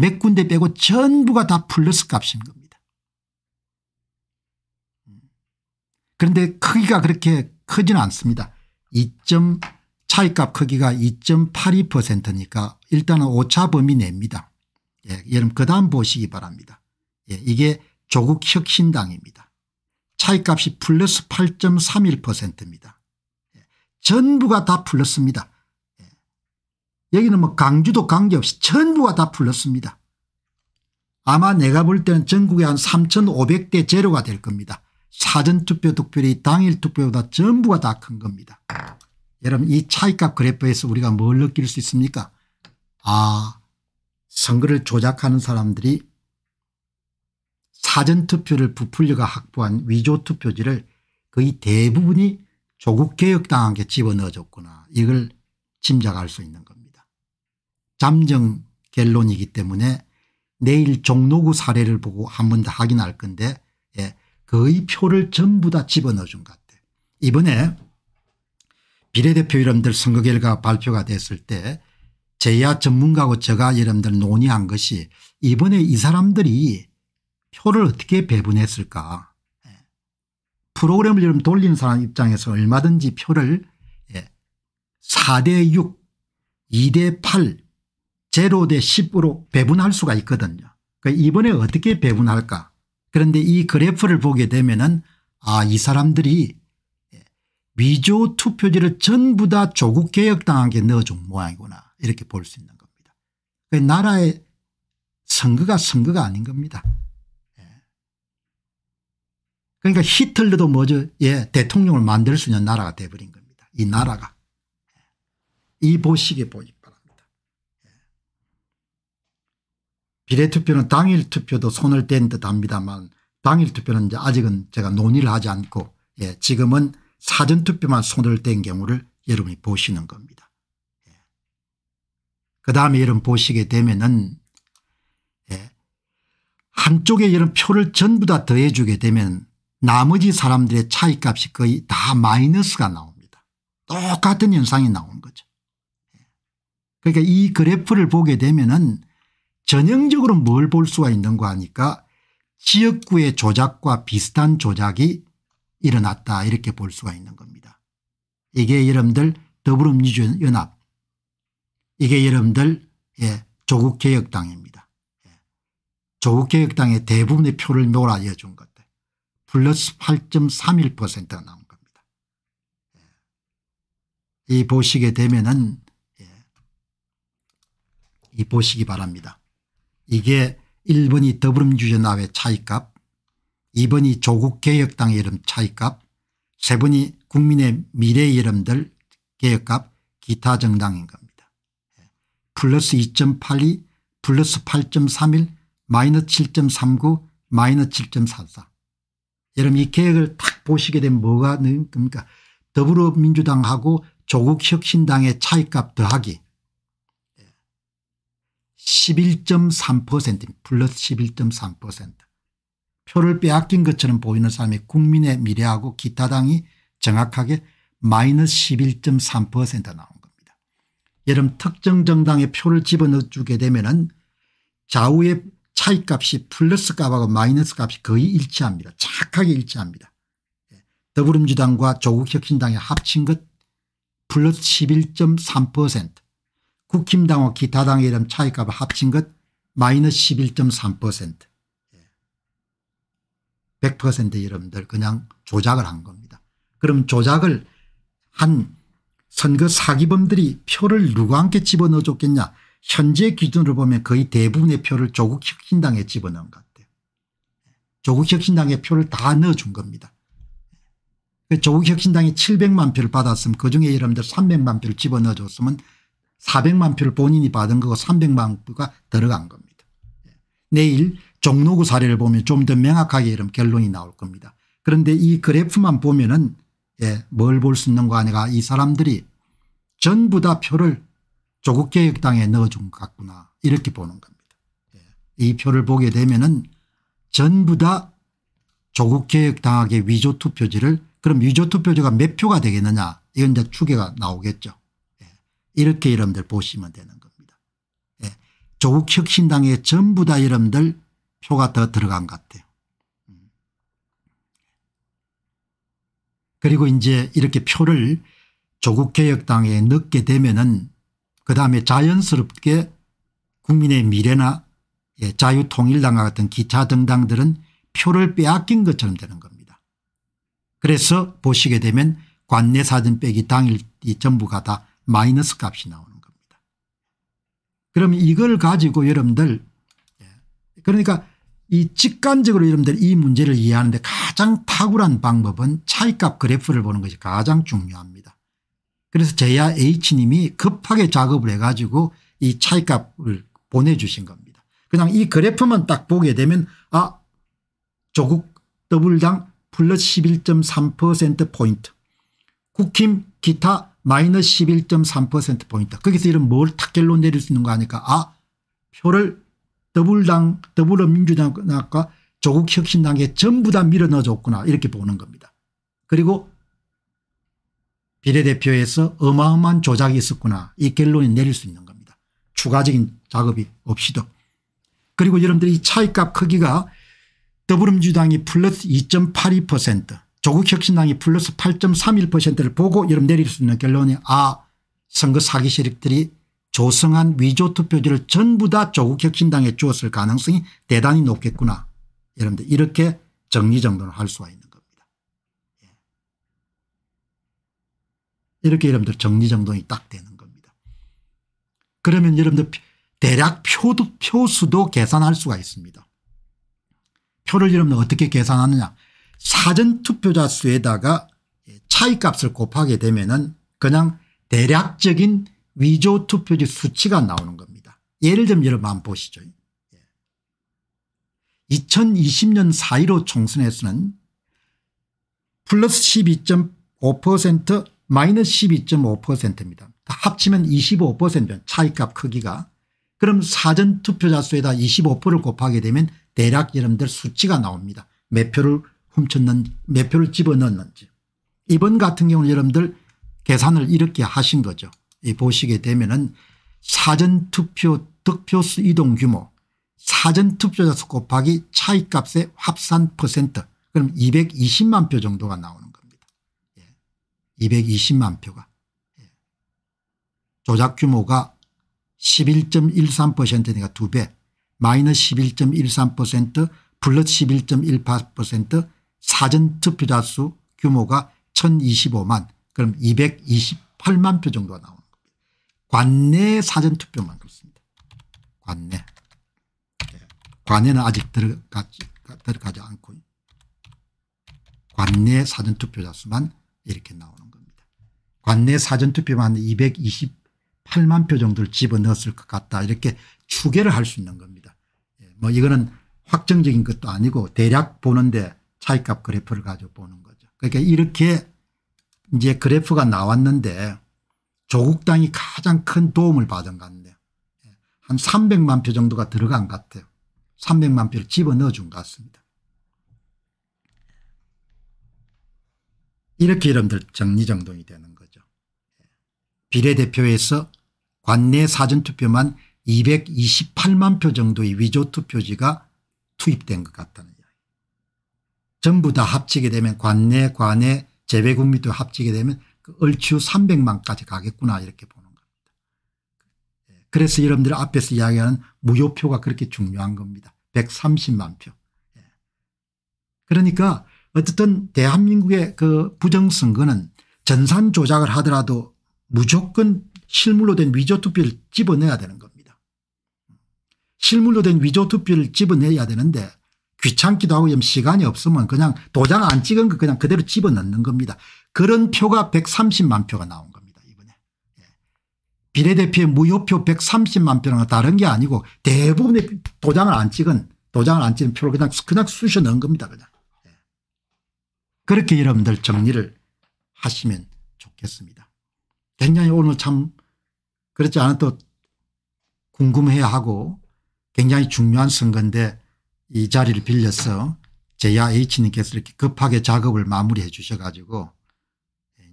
몇 군데 빼고 전부가 다 플러스 값인 겁니다. 그런데 크기가 그렇게 크지는 않습니다. 2. 차이값 크기가 2.82%니까 일단은 오차 범위 냅니다. 예, 여러분 그 다음 보시기 바랍니다. 예, 이게 조국 혁신당입니다. 차이값이 플러스 8.31%입니다. 예, 전부가 다 플러스입니다. 여기는 뭐 강주도 관계없이 전부가 다 풀렸습니다. 아마 내가 볼 때는 전국에 한 3,500대 제로가 될 겁니다. 사전투표 특별히 당일 투표보다 전부가 다 큰 겁니다. 여러분 이 차이값 그래프에서 우리가 뭘 느낄 수 있습니까 아 선거를 조작하는 사람들이 사전투표를 부풀려가 확보한 위조투표지를 거의 대부분이 조국개혁당한테 집어넣어줬구나 이걸 짐작할 수 있는 잠정 결론이기 때문에 내일 종로구 사례를 보고 한 번 더 확인할 건데 예, 거의 표를 전부 다 집어넣어 준것 같아요. 이번에 비례대표 여러분들 선거 결과 발표가 됐을 때 제야 전문가고 제가 여러분들 논의한 것이 이번에 이 사람들이 표를 어떻게 배분했을까 예. 프로그램을 여러분 돌린 사람 입장에서 얼마든지 표를 예. 4대 6 2대 8 제로 대 10으로 배분할 수가 있거든요. 그러니까 이번에 어떻게 배분할까 그런데 이 그래프를 보게 되면 은아이 사람들이 위조 투표지를 전부 다 조국 개혁당한게 넣어준 모양이구나 이렇게 볼 수 있는 겁니다. 나라의 선거가 선거가 아닌 겁니다. 예. 그러니까 히틀러도 뭐죠 예 대통령을 만들 수 있는 나라가 돼버린 겁니다. 이 나라가 이보시기보니다 비례투표는 당일 투표도 손을 댄 듯합니다만 당일 투표는 이제 아직은 제가 논의를 하지 않고 예, 지금은 사전투표만 손을 댄 경우를 여러분이 보시는 겁니다. 예. 그 다음에 여러분 보시게 되면은 예. 한쪽에 여러 표를 전부 다 더해주게 되면 나머지 사람들의 차이값이 거의 다 마이너스가 나옵니다. 똑같은 현상이 나온 거죠. 예. 그러니까 이 그래프를 보게 되면은 전형적으로 뭘 볼 수가 있는가 하니까 지역구의 조작과 비슷한 조작이 일어났다 이렇게 볼 수가 있는 겁니다. 이게 여러분들 더불어민주연합 이게 여러분들 예, 조국개혁당입니다. 예. 조국개혁당의 대부분의 표를 몰아여준 것들 플러스 8.31%가 나온 겁니다. 예. 이 보시게 되면은 예, 이 보시기 바랍니다. 이게 1번이 더불어민주의나의 차이값 2번이 조국개혁당의 이름 차이값 3번이 국민의 미래의 이름들 개혁값 기타 정당인 겁니다. 플러스 2.82 플러스 8.31 마이너스 7.39 마이너스 7.44 여러분 이 계획을 딱 보시게 되면 뭐가 는겁니까 더불어민주당하고 조국혁신당의 차이값 더하기 1 1 3 플러스 11.3%. 표를 빼앗긴 것처럼 보이는 사람이 국민의 미래하고 기타 당이 정확하게 마이너스 11.3% 나온 겁니다. 여름 특정 정당의 표를 집어넣어주게 되면 좌우의 차이값이 플러스 값하고 마이너스 값이 거의 일치합니다. 착하게 일치합니다. 예. 더불어민주당과 조국혁신당이 합친 것 플러스 11.3% 국힘당과 기타 당의 이름 차이값을 합친 것 마이너스 11.3% 100% 여러분들 그냥 조작을 한 겁니다. 그럼 조작을 한 선거 사기범들이 표를 누구한테 집어넣어 줬겠냐 현재 기준으로 보면 거의 대부분의 표를 조국혁신당에 집어넣은 것 같아요. 조국혁신당의 표를 다 넣어준 겁니다. 조국혁신당이 700만 표를 받았으면 그중에 여러분들 300만 표를 집어넣어줬으면 400만 표를 본인이 받은 거고 300만 표가 들어간 겁니다. 예. 내일 종로구 사례를 보면 좀 더 명확하게 이런 결론이 나올 겁니다. 그런데 이 그래프만 보면 은 예, 뭘볼 수있는거아니까이 사람들이 전부 다 표를 조국개혁당에 넣어준 것 같구나 이렇게 보는 겁니다. 예. 이 표를 보게 되면 은 전부 다 조국개혁당하게 위조투표지를 그럼 위조투표지가 몇 표가 되겠느냐 이건 이제 추계가 나오겠죠. 이렇게 여러분들 보시면 되는 겁니다. 예. 조국 혁신당에 전부 다 여러분들 표가 더 들어간 것 같아요. 음. 그리고 이제 이렇게 표를 조국개혁당에 넣게 되면은 그 다음에 자연스럽게 국민의 미래나 예, 자유통일당과 같은 기차 등당들은 표를 빼앗긴 것처럼 되는 겁니다. 그래서 보시게 되면 관내 사진 빼기 당일이 전부가 다 마이너스 값이 나오는 겁니다. 그럼 이걸 가지고 여러분들 예. 그러니까 이 직관적으로 여러분들 이 문제를 이해하는데 가장 탁월한 방법은 차이값 그래프를 보는 것이 가장 중요합니다. 그래서 제야 H님이 급하게 작업을 해가지고 이 차이값을 보내주신 겁니다. 그냥 이 그래프만 딱 보게 되면 아 조국 더블당 플러스 11.3%포인트 국힘 기타 마이너스 11.3%포인트. 거기서 이런 뭘 탁결론 내릴 수 있는 거 아니까 아 표를 더블당 더불어민주당과 조국혁신당에 전부 다 밀어넣어줬구나 이렇게 보는 겁니다. 그리고 비례대표에서 어마어마한 조작이 있었구나 이 결론이 내릴 수 있는 겁니다. 추가적인 작업이 없이도. 그리고 여러분들이 차이값 크기가 더불어민주당이 플러스 2.82% 조국혁신당이 플러스 8.31%를 보고 여러분 내릴 수 있는 결론이 아 선거 사기 세력들이 조성한 위조 투표지를 전부 다 조국혁신당에 주었을 가능성이 대단히 높겠구나. 여러분들 이렇게 정리정돈을 할 수가 있는 겁니다. 예. 이렇게 여러분들 정리정돈이 딱 되는 겁니다. 그러면 여러분들 대략 표도, 표수도 계산할 수가 있습니다. 표를 여러분 들 어떻게 계산하느냐 사전투표자 수에다가 차이값을 곱하게 되면 은 그냥 대략적인 위조투표지 수치가 나오는 겁니다. 예를 들면 여러분 한번 보시죠. 2020년 예. 4.15 총선에서는 플러스 12.5% 마이너스 12.5%입니다. 합치면 25% 차이값 크기가 그럼 사전투표자 수에다 25%를 곱하게 되면 대략 여러분들 수치가 나옵니다. 몇 표를 훔쳤는지 몇 표를 집어넣었는지 이번 같은 경우는 여러분들 계산을 이렇게 하신 거죠. 이 보시게 되면 은 사전투표 득표수 이동 규모 사전투표자 수 곱하기 차이값의 합산 퍼센트 그럼 220만 표 정도가 나오는 겁니다. 예. 220만 표가. 예. 조작 규모가 11.13%니까 2배 마이너스 11.13% 플러스 11.18% 사전투표자수 규모가 1025만 그럼 228만 표 정도가 나오는 겁니다. 관내 사전투표만 그렇습니다. 관내. 예. 관에는 아직 들어가지, 들어가지 않고 관내 사전투표자 수만 이렇게 나오는 겁니다. 관내 사전투표만 228만 표 정도를 집어넣었을 것 같다 이렇게 추계를 할 수 있는 겁니다. 예. 뭐 이거는 확정적인 것도 아니고 대략 보는데 차이값 그래프를 가져 보는 거죠. 그러니까 이렇게 이제 그래프가 나왔는데 조국당이 가장 큰 도움을 받은 것 같네요. 예. 한 300만 표 정도가 들어간 것 같아요. 300만 표를 집어넣어 준것 같습니다. 이렇게 이름들 정리정돈이 되는 거죠. 예. 비례대표에서 관내 사전투표만 228만 표 정도의 위조투표지가 투입된 것 같다. 는 전부 다 합치게 되면 관내 관외재배국비도 합치게 되면 그 얼추 300만까지 가겠구나 이렇게 보는 겁니다. 그래서 여러분들 앞에서 이야기하는 무효표가 그렇게 중요한 겁니다. 130만 표. 예. 그러니까 어쨌든 대한민국의 그 부정선거는 전산 조작을 하더라도 무조건 실물로 된 위조투표를 집어내야 되는 겁니다. 실물로 된 위조투표를 집어내야 되는데 귀찮기도 하고 좀 시간이 없으면 그냥 도장 안 찍은 거 그냥 그대로 집어넣는 겁니다. 그런 표가 130만 표가 나온 겁니다 이번에. 예. 비례대표의 무효표 130만 표랑 다른 게 아니고 대부분의 도장을 안 찍은 도장을 안 찍은 표를 그냥 그냥 쑤셔 넣은 겁니다 그냥. 예. 그렇게 여러분들 정리를 하시면 좋겠습니다. 굉장히 오늘 참 그렇지 않아도 궁금해하고 굉장히 중요한 선거인데 이 자리를 빌려서 제야 H님께서 이렇게 급하게 작업을 마무리해 주셔 가지고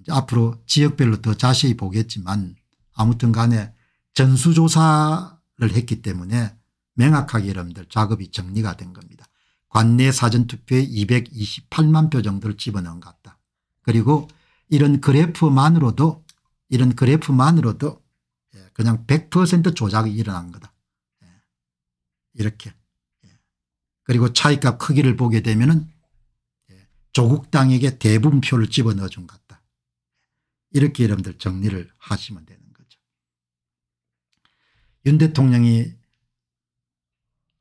앞으로 지역별로 더 자세히 보겠지만 아무튼 간에 전수조사를 했기 때문에 명확하게 여러분들 작업이 정리가 된 겁니다. 관내 사전투표에 228만 표 정도를 집어넣은 것 같다. 그리고 이런 그래프만으로도 이런 그래프만으로도 예, 그냥 100% 조작이 일어난 거다. 예, 이렇게 그리고 차이값 크기를 보게 되면 예, 조국 당에게 대분표를 집어넣어 준 것 같다. 이렇게 여러분들 정리를 하시면 되는 거죠. 윤 대통령이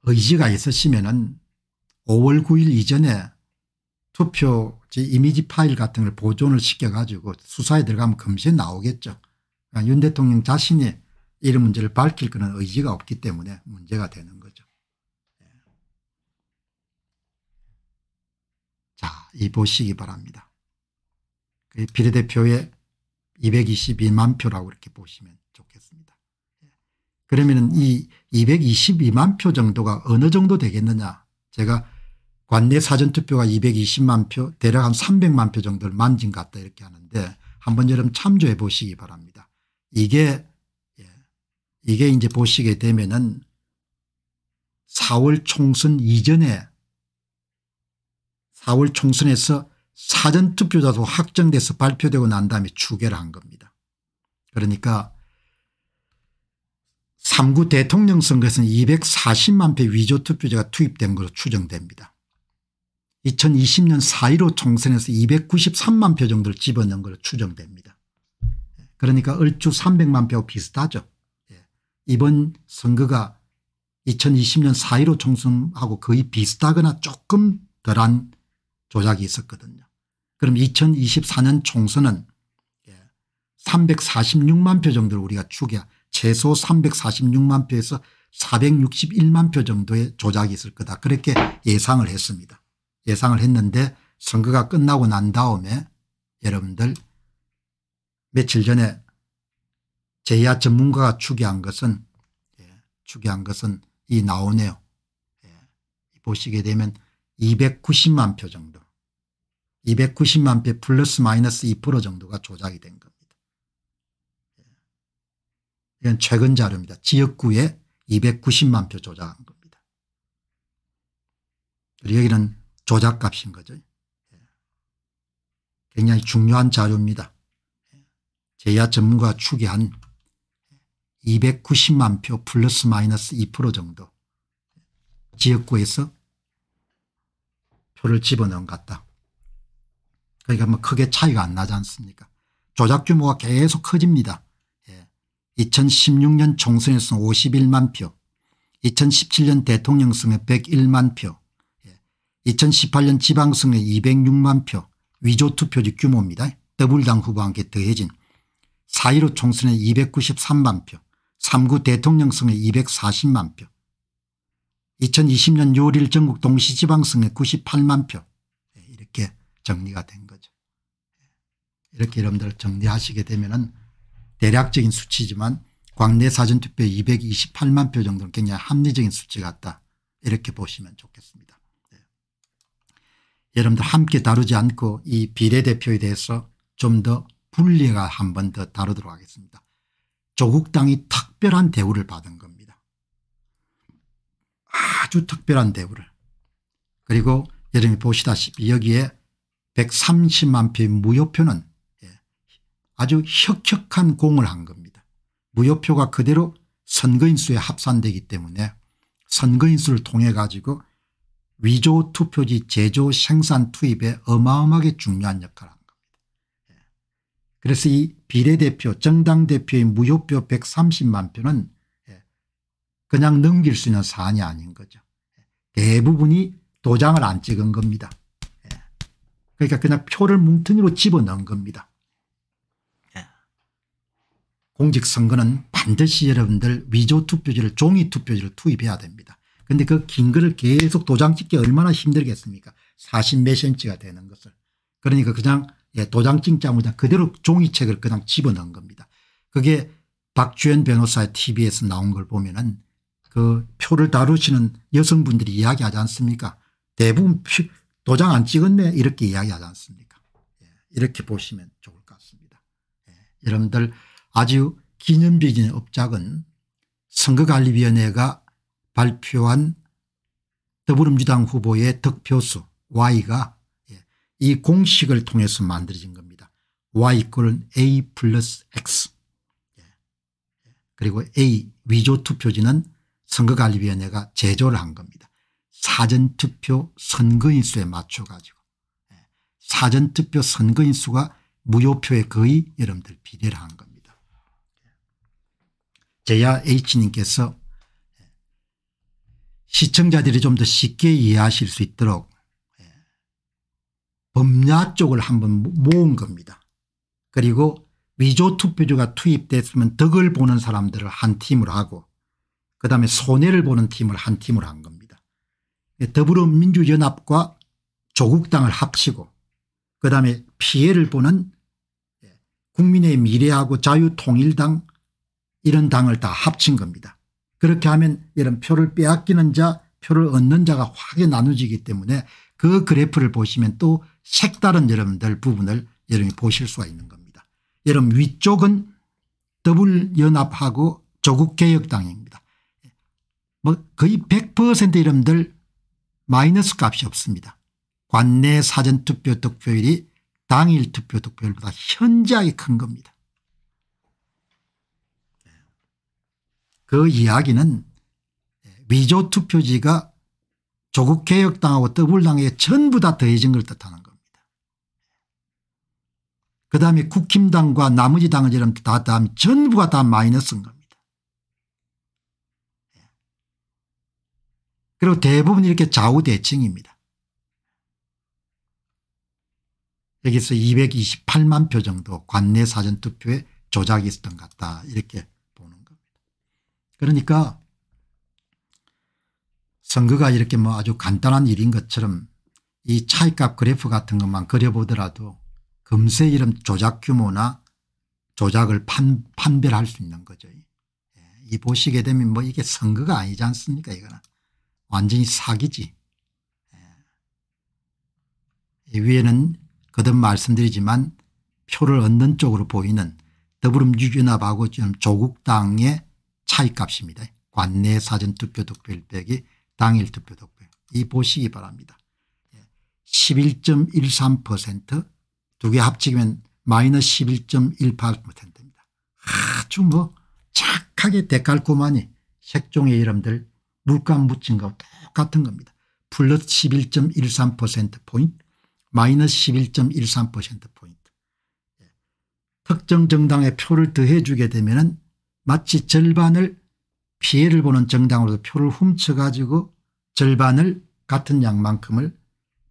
의지가 있으시면 5월 9일 이전에 투표지 이미지 파일 같은 걸 보존을 시켜가지고 수사에 들어가면 금세 나오겠죠. 그러니까 윤 대통령 자신이 이런 문제를 밝힐 그런 의지가 없기 때문에 문제가 되는 거죠. 보시기 바랍니다. 그 비례대표의 222만 표라고 이렇게 보시면 좋겠습니다. 예. 그러면 이 222만 표 정도가 어느 정도 되겠느냐 제가 관내 사전투표가 220만 표 대략 한 300만 표 정도를 만진 것 같다 이렇게 하는데 한번 여러분 참조해 보시기 바랍니다. 이게 예, 이게 이제 보시게 되면은 4월 총선 이전에 4월 총선에서 사전투표자도 확정돼서 발표되고 난 다음에 추계를 한 겁니다. 그러니까 3구 대통령 선거에서는 240만 표 위조 투표자가 투입된 것으로 추정됩니다. 2020년 4.15 총선에서 293만 표 정도를 집어넣은 것으로 추정됩니다. 그러니까 얼추 300만 표 비슷하죠. 예. 이번 선거가 2020년 4.15 총선하고 거의 비슷하거나 조금 덜한 조작이 있었거든요. 그럼 2024년 총선은 346만 예, 표 정도를 우리가 추계 최소 346만 표에서 461만 표 정도의 조작이 있을 거다 그렇게 예상을 했습니다. 예상을 했는데 선거가 끝나고 난 다음에 여러분들 며칠 전에 제야 전문가가 추계한 것은 예, 추계한 것은 이 나오네요. 예, 보시게 되면 290만 표 정도 290만 표 플러스 마이너스 2% 정도가 조작이 된 겁니다. 이건 최근 자료입니다. 지역구에 290만 표 조작한 겁니다. 그리고 여기는 조작값인 거죠. 굉장히 중요한 자료입니다. 제야 전문가 추계한 290만 표 플러스 마이너스 2% 정도 지역구에서 불을 집어넣은 것 같다. 그러니까 뭐 크게 차이가 안 나지 않습니까 조작 규모가 계속 커집니다. 예. 2016년 총선에서 51만 표 2017년 대통령선에 101만 표 2018년 지방선에 206만 표 위조투표지 규모입니다. 더블당 후보와 함께 더해진 4.15 총선에 293만 표 3구 대통령선에 240만 표 2020년 6일 전국 동시지방선거 98만 표 이렇게 정리가 된 거죠. 네, 이렇게 여러분들 정리하시게 되면 은 대략적인 수치지만 광내 사전투표 228만 표 정도는 굉장히 합리적인 수치 같다 이렇게 보시면 좋겠습니다. 네. 여러분들 함께 다루지 않고 이 비례대표에 대해서 좀 더 분리가 한 번 더 다루도록 하겠습니다. 조국당이 특별한 대우를 받은 겁니다. 아주 특별한 대우를 그리고 여러분이 보시다시피 여기에 130만 표의 무효표는 예, 아주 혁혁한 공을 한 겁니다. 무효표가 그대로 선거인수에 합산되기 때문에 선거인수를 통해 가지고 위조 투표지 제조 생산 투입에 어마어마하게 중요한 역할을 한 겁니다. 예. 그래서 이 비례대표 정당대표의 무효표 130만 표는 그냥 넘길 수 있는 사안이 아닌 거죠. 대부분이 도장을 안 찍은 겁니다. 예. 그러니까 그냥 표를 뭉텅이로 집어넣은 겁니다. 예. 공직선거는 반드시 여러분들 위조투표지를 종이투표지를 투입해야 됩니다. 근데 그긴 글을 계속 도장 찍기 얼마나 힘들겠습니까 40몇 센치가 되는 것을. 그러니까 그냥 예, 도장 찍지 않고 그냥 그대로 종이책을 그냥 집어넣은 겁니다. 그게 박주현 변호사의 tv에서 나온 걸 보면 은그 표를 다루시는 여성분들이 이야기하지 않습니까 대부분 도장 안 찍었네 이렇게 이야기하지 않습니까 예. 이렇게 보시면 좋을 것 같습니다. 예. 여러분들 아주 기념비적 업작은 선거관리위원회가 발표한 더불어민주당 후보의 득표수 Y가 예, 이 공식을 통해서 만들어진 겁니다. Y 꼴은 A 플러스 X 예, 예. 그리고 A 위조 투표지는 선거관리위원회가 제조를 한 겁니다. 사전투표 선거인 수에 맞춰 가지고 예. 사전투표 선거인 수가 무효표에 거의 여러분들 비례를 한 겁니다. 제야 H님께서 예, 시청자들이 좀 더 쉽게 이해하실 수 있도록 예, 법야 쪽을 한번 모은 겁니다. 그리고 위조 투표주가 투입됐으면 덕을 보는 사람들을 한 팀으로 하고 그다음에 손해를 보는 팀을 한 팀으로 한 겁니다. 더불어민주연합과 조국당을 합치고 그다음에 피해를 보는 예, 국민의 미래하고 자유통일당 이런 당을 다 합친 겁니다. 그렇게 하면 이런 표를 빼앗기는 자 표를 얻는 자가 확에 나누지기 때문에 그 그래프를 보시면 또 색다른 여러분들 부분을 여러분이 보실 수가 있는 겁니다. 여러분 위쪽은 더블연합하고 조국개혁당입니다. 뭐 거의 100% 이름들 마이너스 값이 없습니다. 관내 사전투표 득표율이 당일 투표 득표율보다 현저하게 큰 겁니다. 그 이야기는 위조 투표지가 조국 개혁당하고 더불당에 전부 다 더해진 걸 뜻하는 겁니다. 그 다음에 국힘당과 나머지 당을 이름 다 다음 전부가 다 마이너스인 겁니다. 그리고 대부분 이렇게 좌우대칭입니다. 여기서 228만 표 정도 관내 사전투표에 조작이 있었던 것 같다 이렇게 보는 겁니다. 그러니까 선거가 이렇게 뭐 아주 간단한 일인 것처럼 이 차이값 그래프 같은 것만 그려보더라도 금세 이런 조작 규모나 조작을 판, 판별할 수 있는 거죠. 예, 이 보시게 되면 뭐 이게 선거가 아니지 않습니까 이거는. 완전히 사기지. 예. 위에는 거듭 말씀드리지만 표를 얻는 쪽으로 보이는 더불어민주연합하고 지금 조국당의 차이값입니다. 관내 사전투표 득표일 빼기 당일 투표 득표 이 보시기 바랍니다. 11.13%두 예. 개 합치면 마이너스 11.18%입니다. 아주 뭐 착하게 데칼코마니 색종의 이름들 물가 묻힌 거 똑같은 겁니다. 플러스 11.13%포인트 마이너스 11.13%포인트 예. 특정 정당의 표를 더해주게 되면 마치 절반을 피해를 보는 정당으로서 표를 훔쳐가지고 절반을 같은 양만큼을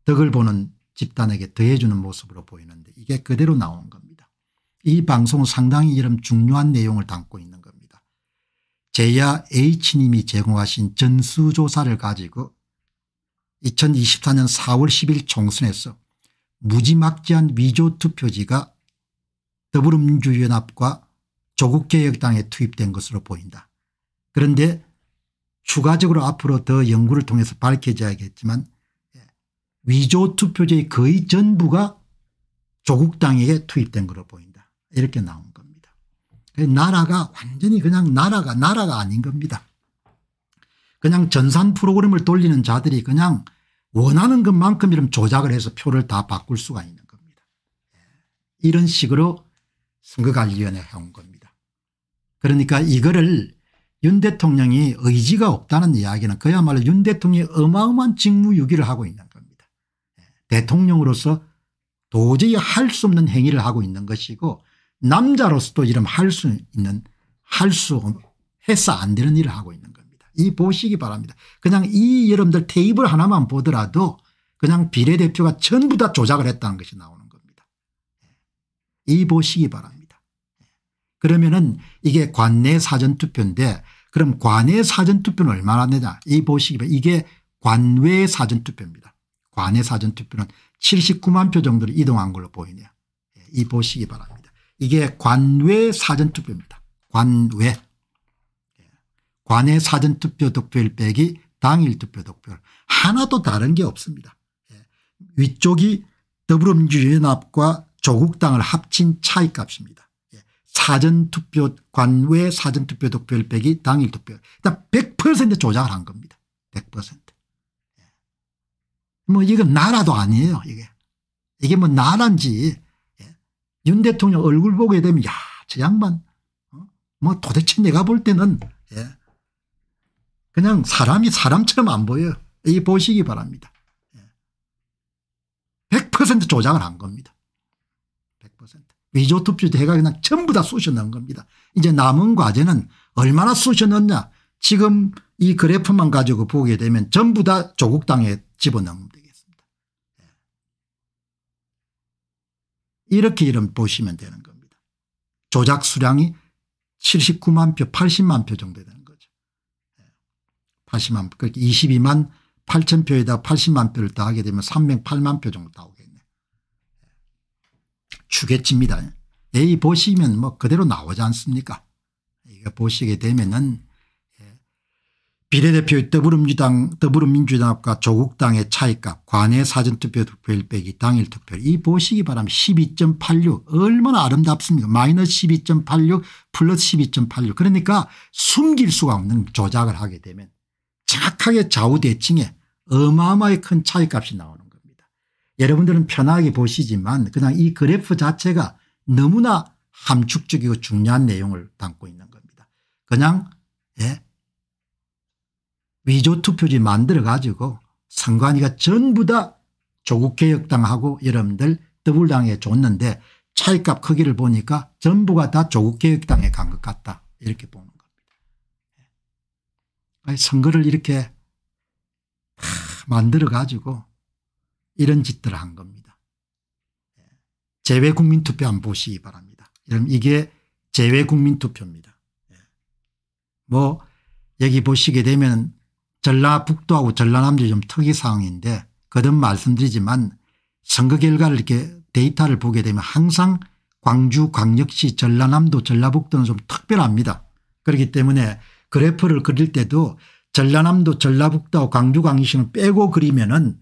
덕을 보는 집단에게 더해주는 모습으로 보이는데 이게 그대로 나온 겁니다. 이 방송은 상당히 이런 중요한 내용을 담고 있는 제야 H님이 제공하신 전수조사를 가지고 2024년 4월 10일 총선에서 무지막지한 위조 투표지가 더불어민주연합과 조국개혁당에 투입된 것으로 보인다. 그런데 추가적으로 앞으로 더 연구를 통해서 밝혀져야겠지만 예, 위조 투표지의 거의 전부가 조국당에게 투입된 것으로 보인다. 이렇게 나옵니다. 그 나라가 완전히 그냥 나라가 나라가 아닌 겁니다. 그냥 전산 프로그램을 돌리는 자들이 그냥 원하는 것만큼 이런 조작을 해서 표를 다 바꿀 수가 있는 겁니다. 예. 이런 식으로 선거관리위원회 해온 겁니다. 그러니까 이거를 윤 대통령이 의지가 없다는 이야기는 그야말로 윤 대통령이 어마어마한 직무유기를 하고 있는 겁니다. 예. 대통령으로서 도저히 할 수 없는 행위를 하고 있는 것이고 남자로서도 이름할 수 있는 할 수 해서 안 되는 일을 하고 있는 겁니다. 이 보시기 바랍니다. 그냥 이 여러분들 테이블 하나만 보더라도 그냥 비례대표가 전부 다 조작을 했다는 것이 나오는 겁니다. 이 보시기 바랍니다. 그러면은 이게 관내 사전투표인데 그럼 관외 사전투표는 얼마나 되냐 이 보시기 바랍니다. 이게 관외 사전투표입니다. 관외 사전투표는 79만 표 정도로 이동한 걸로 보이네요. 예, 이 보시기 바랍니다. 이게 관외 사전투표입니다. 관외. 관외 사전투표 득표일 빼기 당일 투표 득표율. 하나도 다른 게 없습니다. 예. 위쪽이 더불어민주연합과 조국당을 합친 차이값입니다. 예. 사전투표 관외 사전투표 득표율 빼기 당일 투표 일100% 조작을 한 겁니다. 100%. 예. 뭐 이건 나라도 아니에요 이게. 이게 뭐 나라인지 윤 대통령 얼굴 보게 되면 야저 양반 어? 뭐 도대체 내가 볼 때는 예. 그냥 사람이 사람처럼 안 보여요. 이 보시기 바랍니다. 100% 예. 조장을 한 겁니다. 100%. 위조 투표 대가 그냥 전부 다 쑤셔넣은 겁니다. 이제 남은 과제는 얼마나 쑤셔넣냐. 지금 이 그래프만 가지고 보게 되면 전부 다 조국 당에 집어넣는 겁니다. 이렇게 이름 보시면 되는 겁니다. 조작 수량이 79만 표 80만 표 정도 되는 거죠. 80만 예. 그러니 22만 8천 표에다 80만 표를 더하게 되면 308만 표 정도 나오겠네. 예. 주겠지입니다. 내 예, 보시면 뭐 그대로 나오지 않습니까 이거 보시게 되면은 비례대표 더불어민주당 더불어민주당과 조국당의 차이값 관외 사전투표 투표율 빼기 당일 투표 율이 보시기 바랍니다. 12.86 얼마나 아름답습니까 마이너스 12.86 플러스 12.86 그러니까 숨길 수가 없는 조작을 하게 되면 정확하게 좌우대칭에 어마어마하게 큰 차이값이 나오는 겁니다. 여러분들은 편하게 보시지만 그냥 이 그래프 자체가 너무나 함축적이고 중요한 내용을 담고 있는 겁니다. 그냥 예 위조 투표지 만들어 가지고 선관위가 전부 다 조국개혁당하고 여러분들 더불당에 줬는데 차이값 크기를 보니까 전부가 다 조국개혁당에 간 것 같다 이렇게 보는 겁니다. 선거를 이렇게 만들어 가지고 이런 짓들을 한 겁니다. 재외국민투표 한 보시기 바랍니다. 그럼 이게 재외국민투표입니다. 예. 뭐 여기 보시게 되면 전라북도하고 전라남도 좀 특이사항인데 거듭 말씀드리지만 선거 결과를 이렇게 데이터를 보게 되면 항상 광주 광역시 전라남도 전라북도는 좀 특별합니다. 그렇기 때문에 그래프를 그릴 때도 전라남도 전라북도 광주 광역시는 빼고 그리면은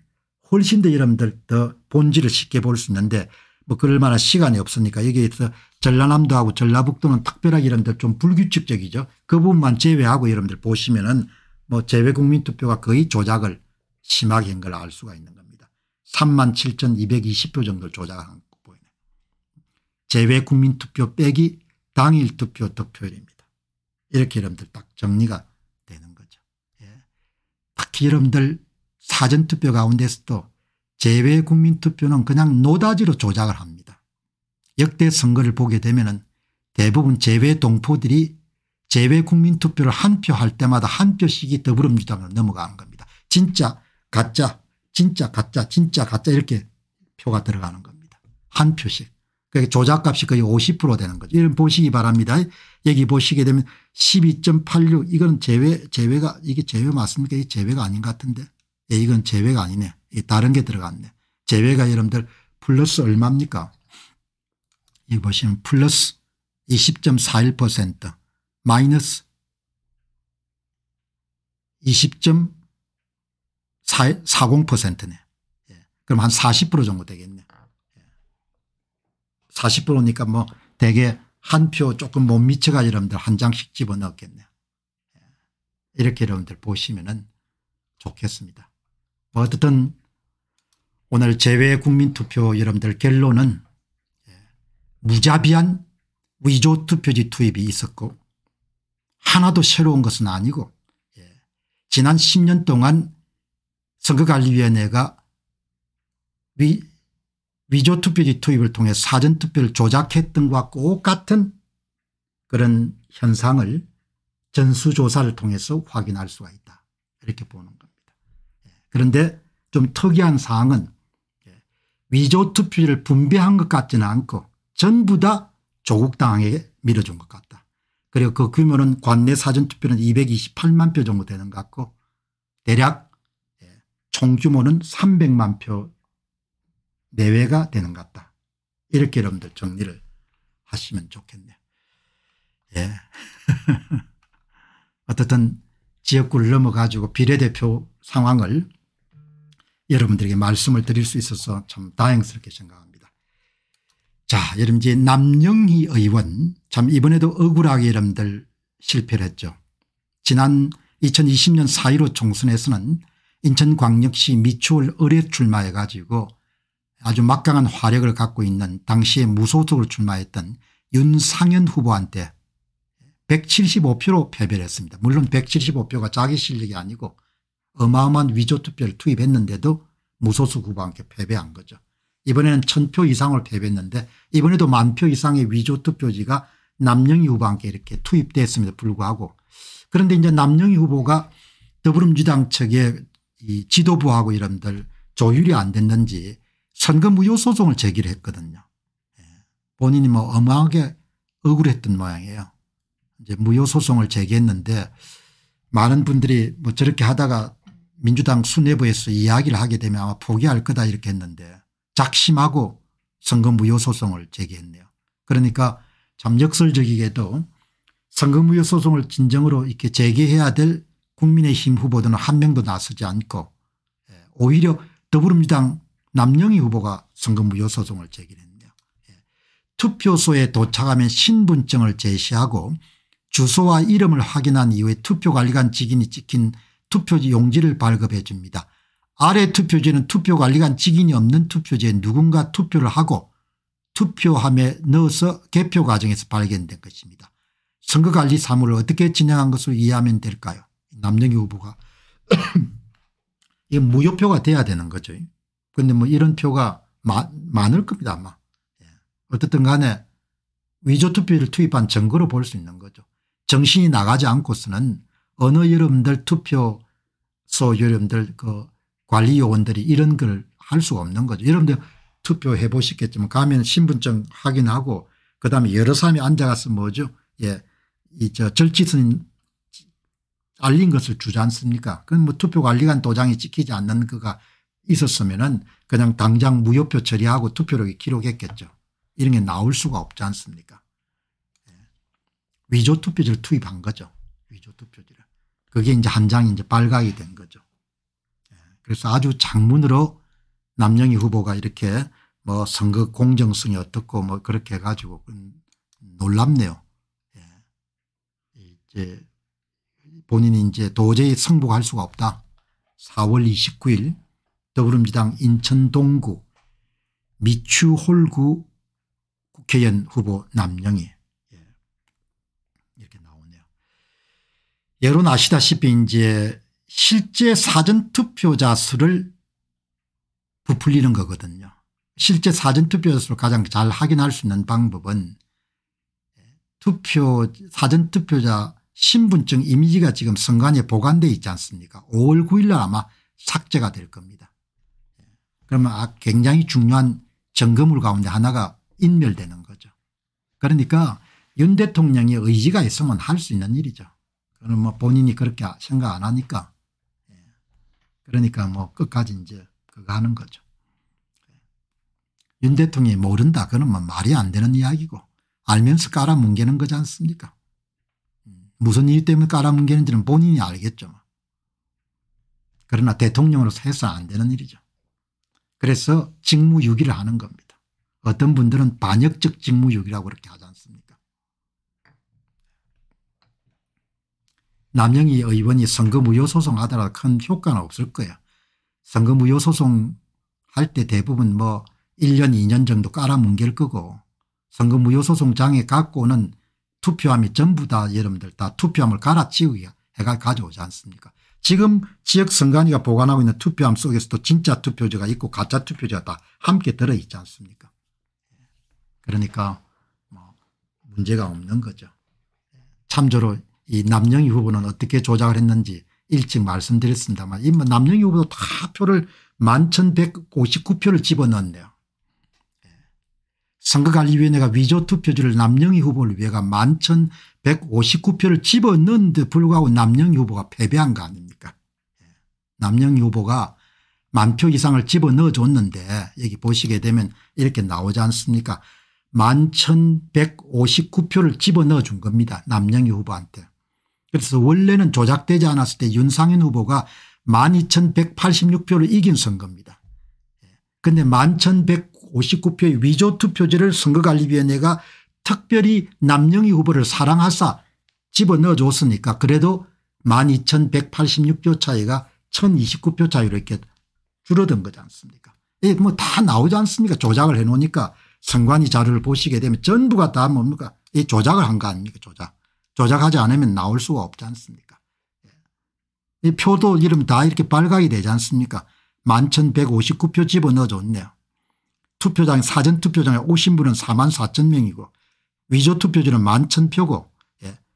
훨씬 더 여러분들 더 본질을 쉽게 볼 수 있는데 뭐 그럴 만한 시간이 없으니까 여기에서 전라남도하고 전라북도는 특별하게 여러분들 좀 불규칙적이죠. 그 부분만 제외하고 여러분들 보시면은 뭐 재외국민투표가 거의 조작을 심하게 한 걸 알 수가 있는 겁니다. 3만 7,220표 정도 조작한 것 보이네. 재외국민투표 빼기 당일 투표 득표율입니다. 이렇게 여러분들 딱 정리가 되는 거죠. 예. 특히 여러분들 사전투표 가운데서도 재외 국민투표는 그냥 노다지로 조작을 합니다. 역대 선거를 보게 되면 은 대부분 재외 동포들이 재외 국민투표를 한 표 할 때마다 한 표씩이 더불어민주당으로 넘어가는 겁니다. 진짜 가짜 진짜 가짜 진짜 가짜 이렇게 표가 들어가는 겁니다. 한 표씩. 그러 조작값이 거의 50% 되는 거죠. 이런 보시기 바랍니다. 여기 보시게 되면 12.86 이건 제외 제외가 이게 제외 맞습니까? 이게 제외가 아닌 것 같은데. 예, 이건 제외가 아니네. 다른 게 들어갔네. 제외가 여러분들 플러스 얼마입니까? 이거 보시면 플러스 20.41% 마이너스 20.40%네. 예. 그럼 한 40% 정도 되겠네. 40%니까 예. 뭐 대개 한 표 조금 못 미쳐가 여러분들 한 장씩 집어넣겠네. 예. 이렇게 여러분들 보시면은 좋겠습니다. 뭐 어쨌든 오늘 제외 국민투표 여러분들 결론은 예. 무자비한 위조 투표지 투입이 있었고 하나도 새로운 것은 아니고 예. 지난 10년 동안 선거관리위원회가 위, 위조투표지 투입을 통해 사전투표를 조작했던 것과 똑같은 그런 현상을 전수조사를 통해서 확인할 수가 있다 이렇게 보는 겁니다. 예. 그런데 좀 특이한 사항은 예. 위조투표를 분배한 것 같지는 않고 전부 다 조국당에 밀어준 것 같다. 그리고 그 규모는 관내 사전투표는 228만 표 정도 되는 것 같고 대략 예, 총규모는 300만 표 내외가 되는 것 같다. 이렇게 여러분들 정리를 하시면 좋겠네요. 예. 어떻든 지역구를 넘어가지고 비례대표 상황을 여러분들에게 말씀을 드릴 수 있어서 참 다행스럽게 생각합니다. 자, 여러분 이제 남영희 의원 참 이번에도 억울하게 여러분들 실패를 했죠. 지난 2020년 4.15 총선에서는 인천광역시 미추홀 을에 출마해 가지고 아주 막강한 화력을 갖고 있는 당시에 무소속을 출마했던 윤상현 후보한테 175표로 패배를 했습니다. 물론 175표가 자기 실력이 아니고 어마어마한 위조투표를 투입했는데도 무소속 후보한테 패배한 거죠. 이번에는 천 표 이상을 대배했는데 이번에도 만 표 이상의 위조 투표지가 남영희 후보한테 이렇게 투입됐음에도 불구하고 그런데 이제 남영희 후보가 더불어민주당 측의 이 지도부하고 이런들 조율이 안 됐는지 선거 무효 소송을 제기를 했거든요. 예. 본인이 뭐 어마하게 억울했던 모양이에요. 이제 무효 소송을 제기했는데 많은 분들이 뭐 저렇게 하다가 민주당 수뇌부에서 이야기를 하게 되면 아마 포기할 거다 이렇게 했는데 작심하고 선거무효 소송을 제기했네요. 그러니까 참 역설적이게도 선거무효 소송을 진정으로 이렇게 제기해야 될 국민의힘 후보들은 한 명도 나서지 않고 예, 오히려 더불어민주당 남영희 후보가 선거무효 소송을 제기했네요. 예, 투표소에 도착하면 신분증을 제시하고 주소와 이름을 확인한 이후에 투표관리관 직인이 찍힌 투표지 용지를 발급해 줍니다. 아래 투표제는 투표관리관 직인이 없는 투표제에 누군가 투표를 하고 투표함에 넣어서 개표 과정에서 발견된 것입니다. 선거관리 사무를 어떻게 진행한 것으로 이해하면 될까요 남영희 후보가 이 무효표가 돼야 되는 거죠. 그런데 뭐 이런 표가 마, 많을 겁니다 아마. 예. 어쨌든 간에 위조투표를 투입한 증거로 볼 수 있는 거죠. 정신이 나가지 않고서는 어느 여러분들 투표소 여러분들 그 관리 요원들이 이런 걸 할 수가 없는 거죠. 여러분들 투표해 보시겠지만 가면 신분증 확인하고 그다음에 여러 사람이 앉아가서 뭐죠. 예. 이저 절치선 알린 것을 주지 않습니까? 그건 뭐 투표 관리관 도장이 찍히지 않는 그가 있었으면은 그냥 당장 무효표 처리하고 투표록에 기록했겠죠. 이런 게 나올 수가 없지 않습니까? 예. 위조 투표지를 투입한 거죠. 위조 투표지를. 그게 이제 한 장이 이제 발각이 된 거죠. 그래서 아주 장문으로 남영희 후보가 이렇게 뭐 선거 공정성이 어떻고 뭐 그렇게 해가지고 그 놀랍네요. 예. 이제 본인이 이제 도저히 승복할 수가 없다. 4월 29일 더불어민주당 인천동구 미추홀구 국회의원 후보 남영희 예. 이렇게 나오네요. 여론 아시다시피 이제 실제 사전투표자 수를 부풀리는 거거든요. 실제 사전투표자 수를 가장 잘 확인할 수 있는 방법은 투표 사전투표자 신분증 이미지가 지금 선관위에 보관되어 있지 않습니까 5월 9일 날 아마 삭제가 될 겁니다. 그러면 아, 굉장히 중요한 점검물 가운데 하나가 인멸되는 거죠. 그러니까 윤 대통령이 의지가 있으면 할 수 있는 일이죠. 그는 뭐 본인이 그렇게 생각 안 하니까 그러니까 뭐 끝까지 이제 그거 하는 거죠. 윤 대통령이 모른다. 그는 뭐 말이 안 되는 이야기고 알면서 깔아뭉개는 거지 않습니까? 무슨 이유 때문에 깔아뭉개는지는 본인이 알겠죠. 뭐. 그러나 대통령으로서 해서 안 되는 일이죠. 그래서 직무유기를 하는 겁니다. 어떤 분들은 반역적 직무유기라고 그렇게 하잖아요. 남영희 의원이 선거 무효 소송 하더라도 큰 효과는 없을 거야. 선거 무효 소송 할 때 대부분 뭐 1년 2년 정도 깔아뭉갤 거고 선거 무효 소송장에 갖고는 투표함이 전부 다 여러분들 다 투표함을 갈아치우기 해가 가져오지 않습니까 지금 지역선관위가 보관하고 있는 투표함 속에서도 진짜 투표자가 있고 가짜 투표자가 다 함께 들어있지 않습니까 그러니까 뭐 문제가 없는 거죠. 참조로 이 남영희 후보는 어떻게 조작을 했는지 일찍 말씀드렸습니다만 이 뭐 남영희 후보도 다 표를 11,159표를 집어넣었네요. 선거관리위원회가 위조투표지를 남영희 후보를 위해 11,159표를 집어넣는데 불구하고 남영희 후보가 패배한 거 아닙니까 남영희 후보가 만 표 이상을 집어넣어줬는데 여기 보시게 되면 이렇게 나오지 않습니까 11,159표를 집어넣어준 겁니다. 남영희 후보한테. 그래서 원래는 조작되지 않았을 때 윤상현 후보가 12,186표를 이긴 선거입니다. 그런데 11,159표의 위조 투표지를 선거관리위원회가 특별히 남영희 후보를 사랑하사 집어넣어 줬으니까 그래도 12,186표 차이가 1,029표 차이로 이렇게 줄어든 거지 않습니까 예, 뭐 다 나오지 않습니까 조작을 해놓으니까 선관위 자료를 보시게 되면 전부가 다 뭡니까 이 조작을 한 거 아닙니까 조작 조작하지 않으면 나올 수가 없지 않습니까 예. 이 표도 이름 다 이렇게 발각이 되지 않습니까 11,159표 집어넣어줬네요. 투표장 사전투표장에 오신 분은 4만 4천 명이고 위조투표지는 1만 1표고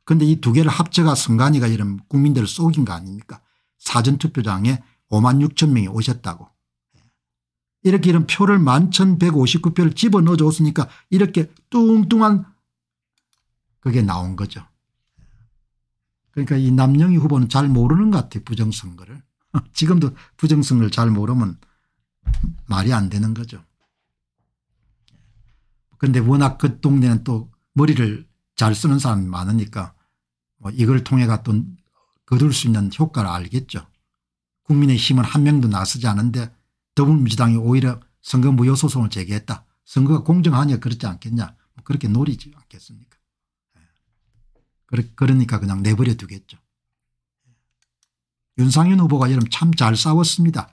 그런데 예. 이두 개를 합쳐가 선관위가 이런 국민들을 속인 거 아닙니까 사전투표장에 5만 6천 명이 오셨다고. 예. 이렇게 이런 표를 11,159표를 집어넣어줬으니까 이렇게 뚱뚱한 그게 나온 거죠. 그러니까 이 남영희 후보는 잘 모르는 것 같아요. 부정선거를. 지금도 부정선거를 잘 모르면 말이 안 되는 거죠. 그런데 워낙 그 동네는 또 머리를 잘 쓰는 사람이 많으니까 뭐 이걸 통해가 또 거둘 수 있는 효과를 알겠죠. 국민의 힘은 한 명도 나서지 않은데 더불어민주당이 오히려 선거 무효소송을 제기했다. 선거가 공정하냐 그렇지 않겠냐 뭐 그렇게 노리지 않겠습니까 그러니까 그냥 내버려 두겠죠. 윤상현 후보가 여름 참잘 싸웠습니다.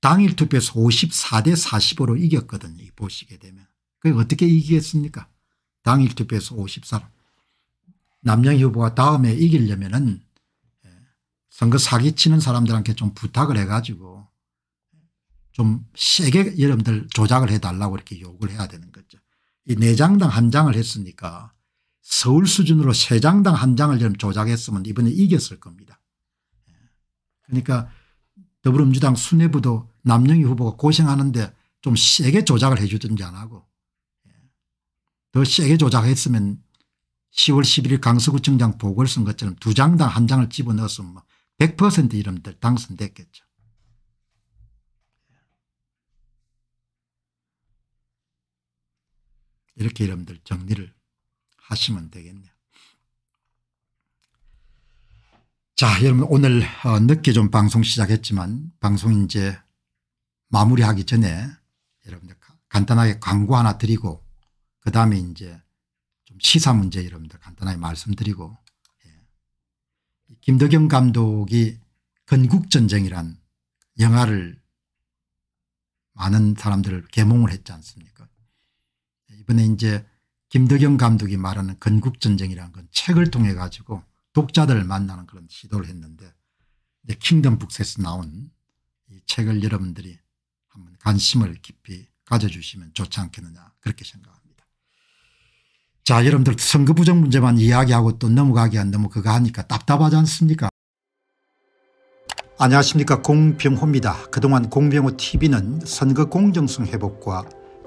당일 투표에서 54대 45로 이겼거든요. 보시게 되면. 그게 어떻게 이기겠습니까? 당일 투표에서 54로. 남양 후보가 다음에 이기려면은 예, 선거 사기 치는 사람들한테 좀 부탁을 해가지고 좀 세게 여러분들 조작을 해달라고 이렇게 요구를 해야 되는 거죠. 이 4장당 한 장을 했으니까 서울 수준으로 세장당한 장을 조작했으면 이번에 이겼을 겁니다. 그러니까 더불어민주당 수뇌부도 남영희 후보가 고생하는데 좀 세게 조작을 해 주든지 안 하고 예, 더 세게 조작했으면 10월 11일 강서구청장 보궐선거처럼 두 장당 한 장을 집어넣었으면 100% 뭐 이름들 당선됐겠죠. 이렇게 이름들 정리를 하시면 되겠네요. 자 여러분 오늘 어, 늦게 좀 방송 시작했지만 방송 이제 마무리하기 전에 여러분들 간단하게 광고 하나 드리고 그 다음에 이제 좀 시사 문제 여러분들 간단하게 말씀드리고 예. 김덕영 감독이 건국전쟁이란 영화를 많은 사람들을 개몽을 했지 않습니까 이번에 이제 김덕영 감독이 말하는 건국전쟁이라는 건 책을 통해 가지고 독자들을 만나는 그런 시도를 했는데 킹덤 북스에서 나온 이 책을 여러분들이 한번 관심을 깊이 가져주시면 좋지 않겠느냐 그렇게 생각합니다. 자 여러분들 선거 부정 문제만 이야기하고 또 넘어가기 안 넘어 그거 하니까 답답하지 않습니까 안녕하십니까 공병호입니다. 그동안 공병호 tv는 선거 공정성 회복과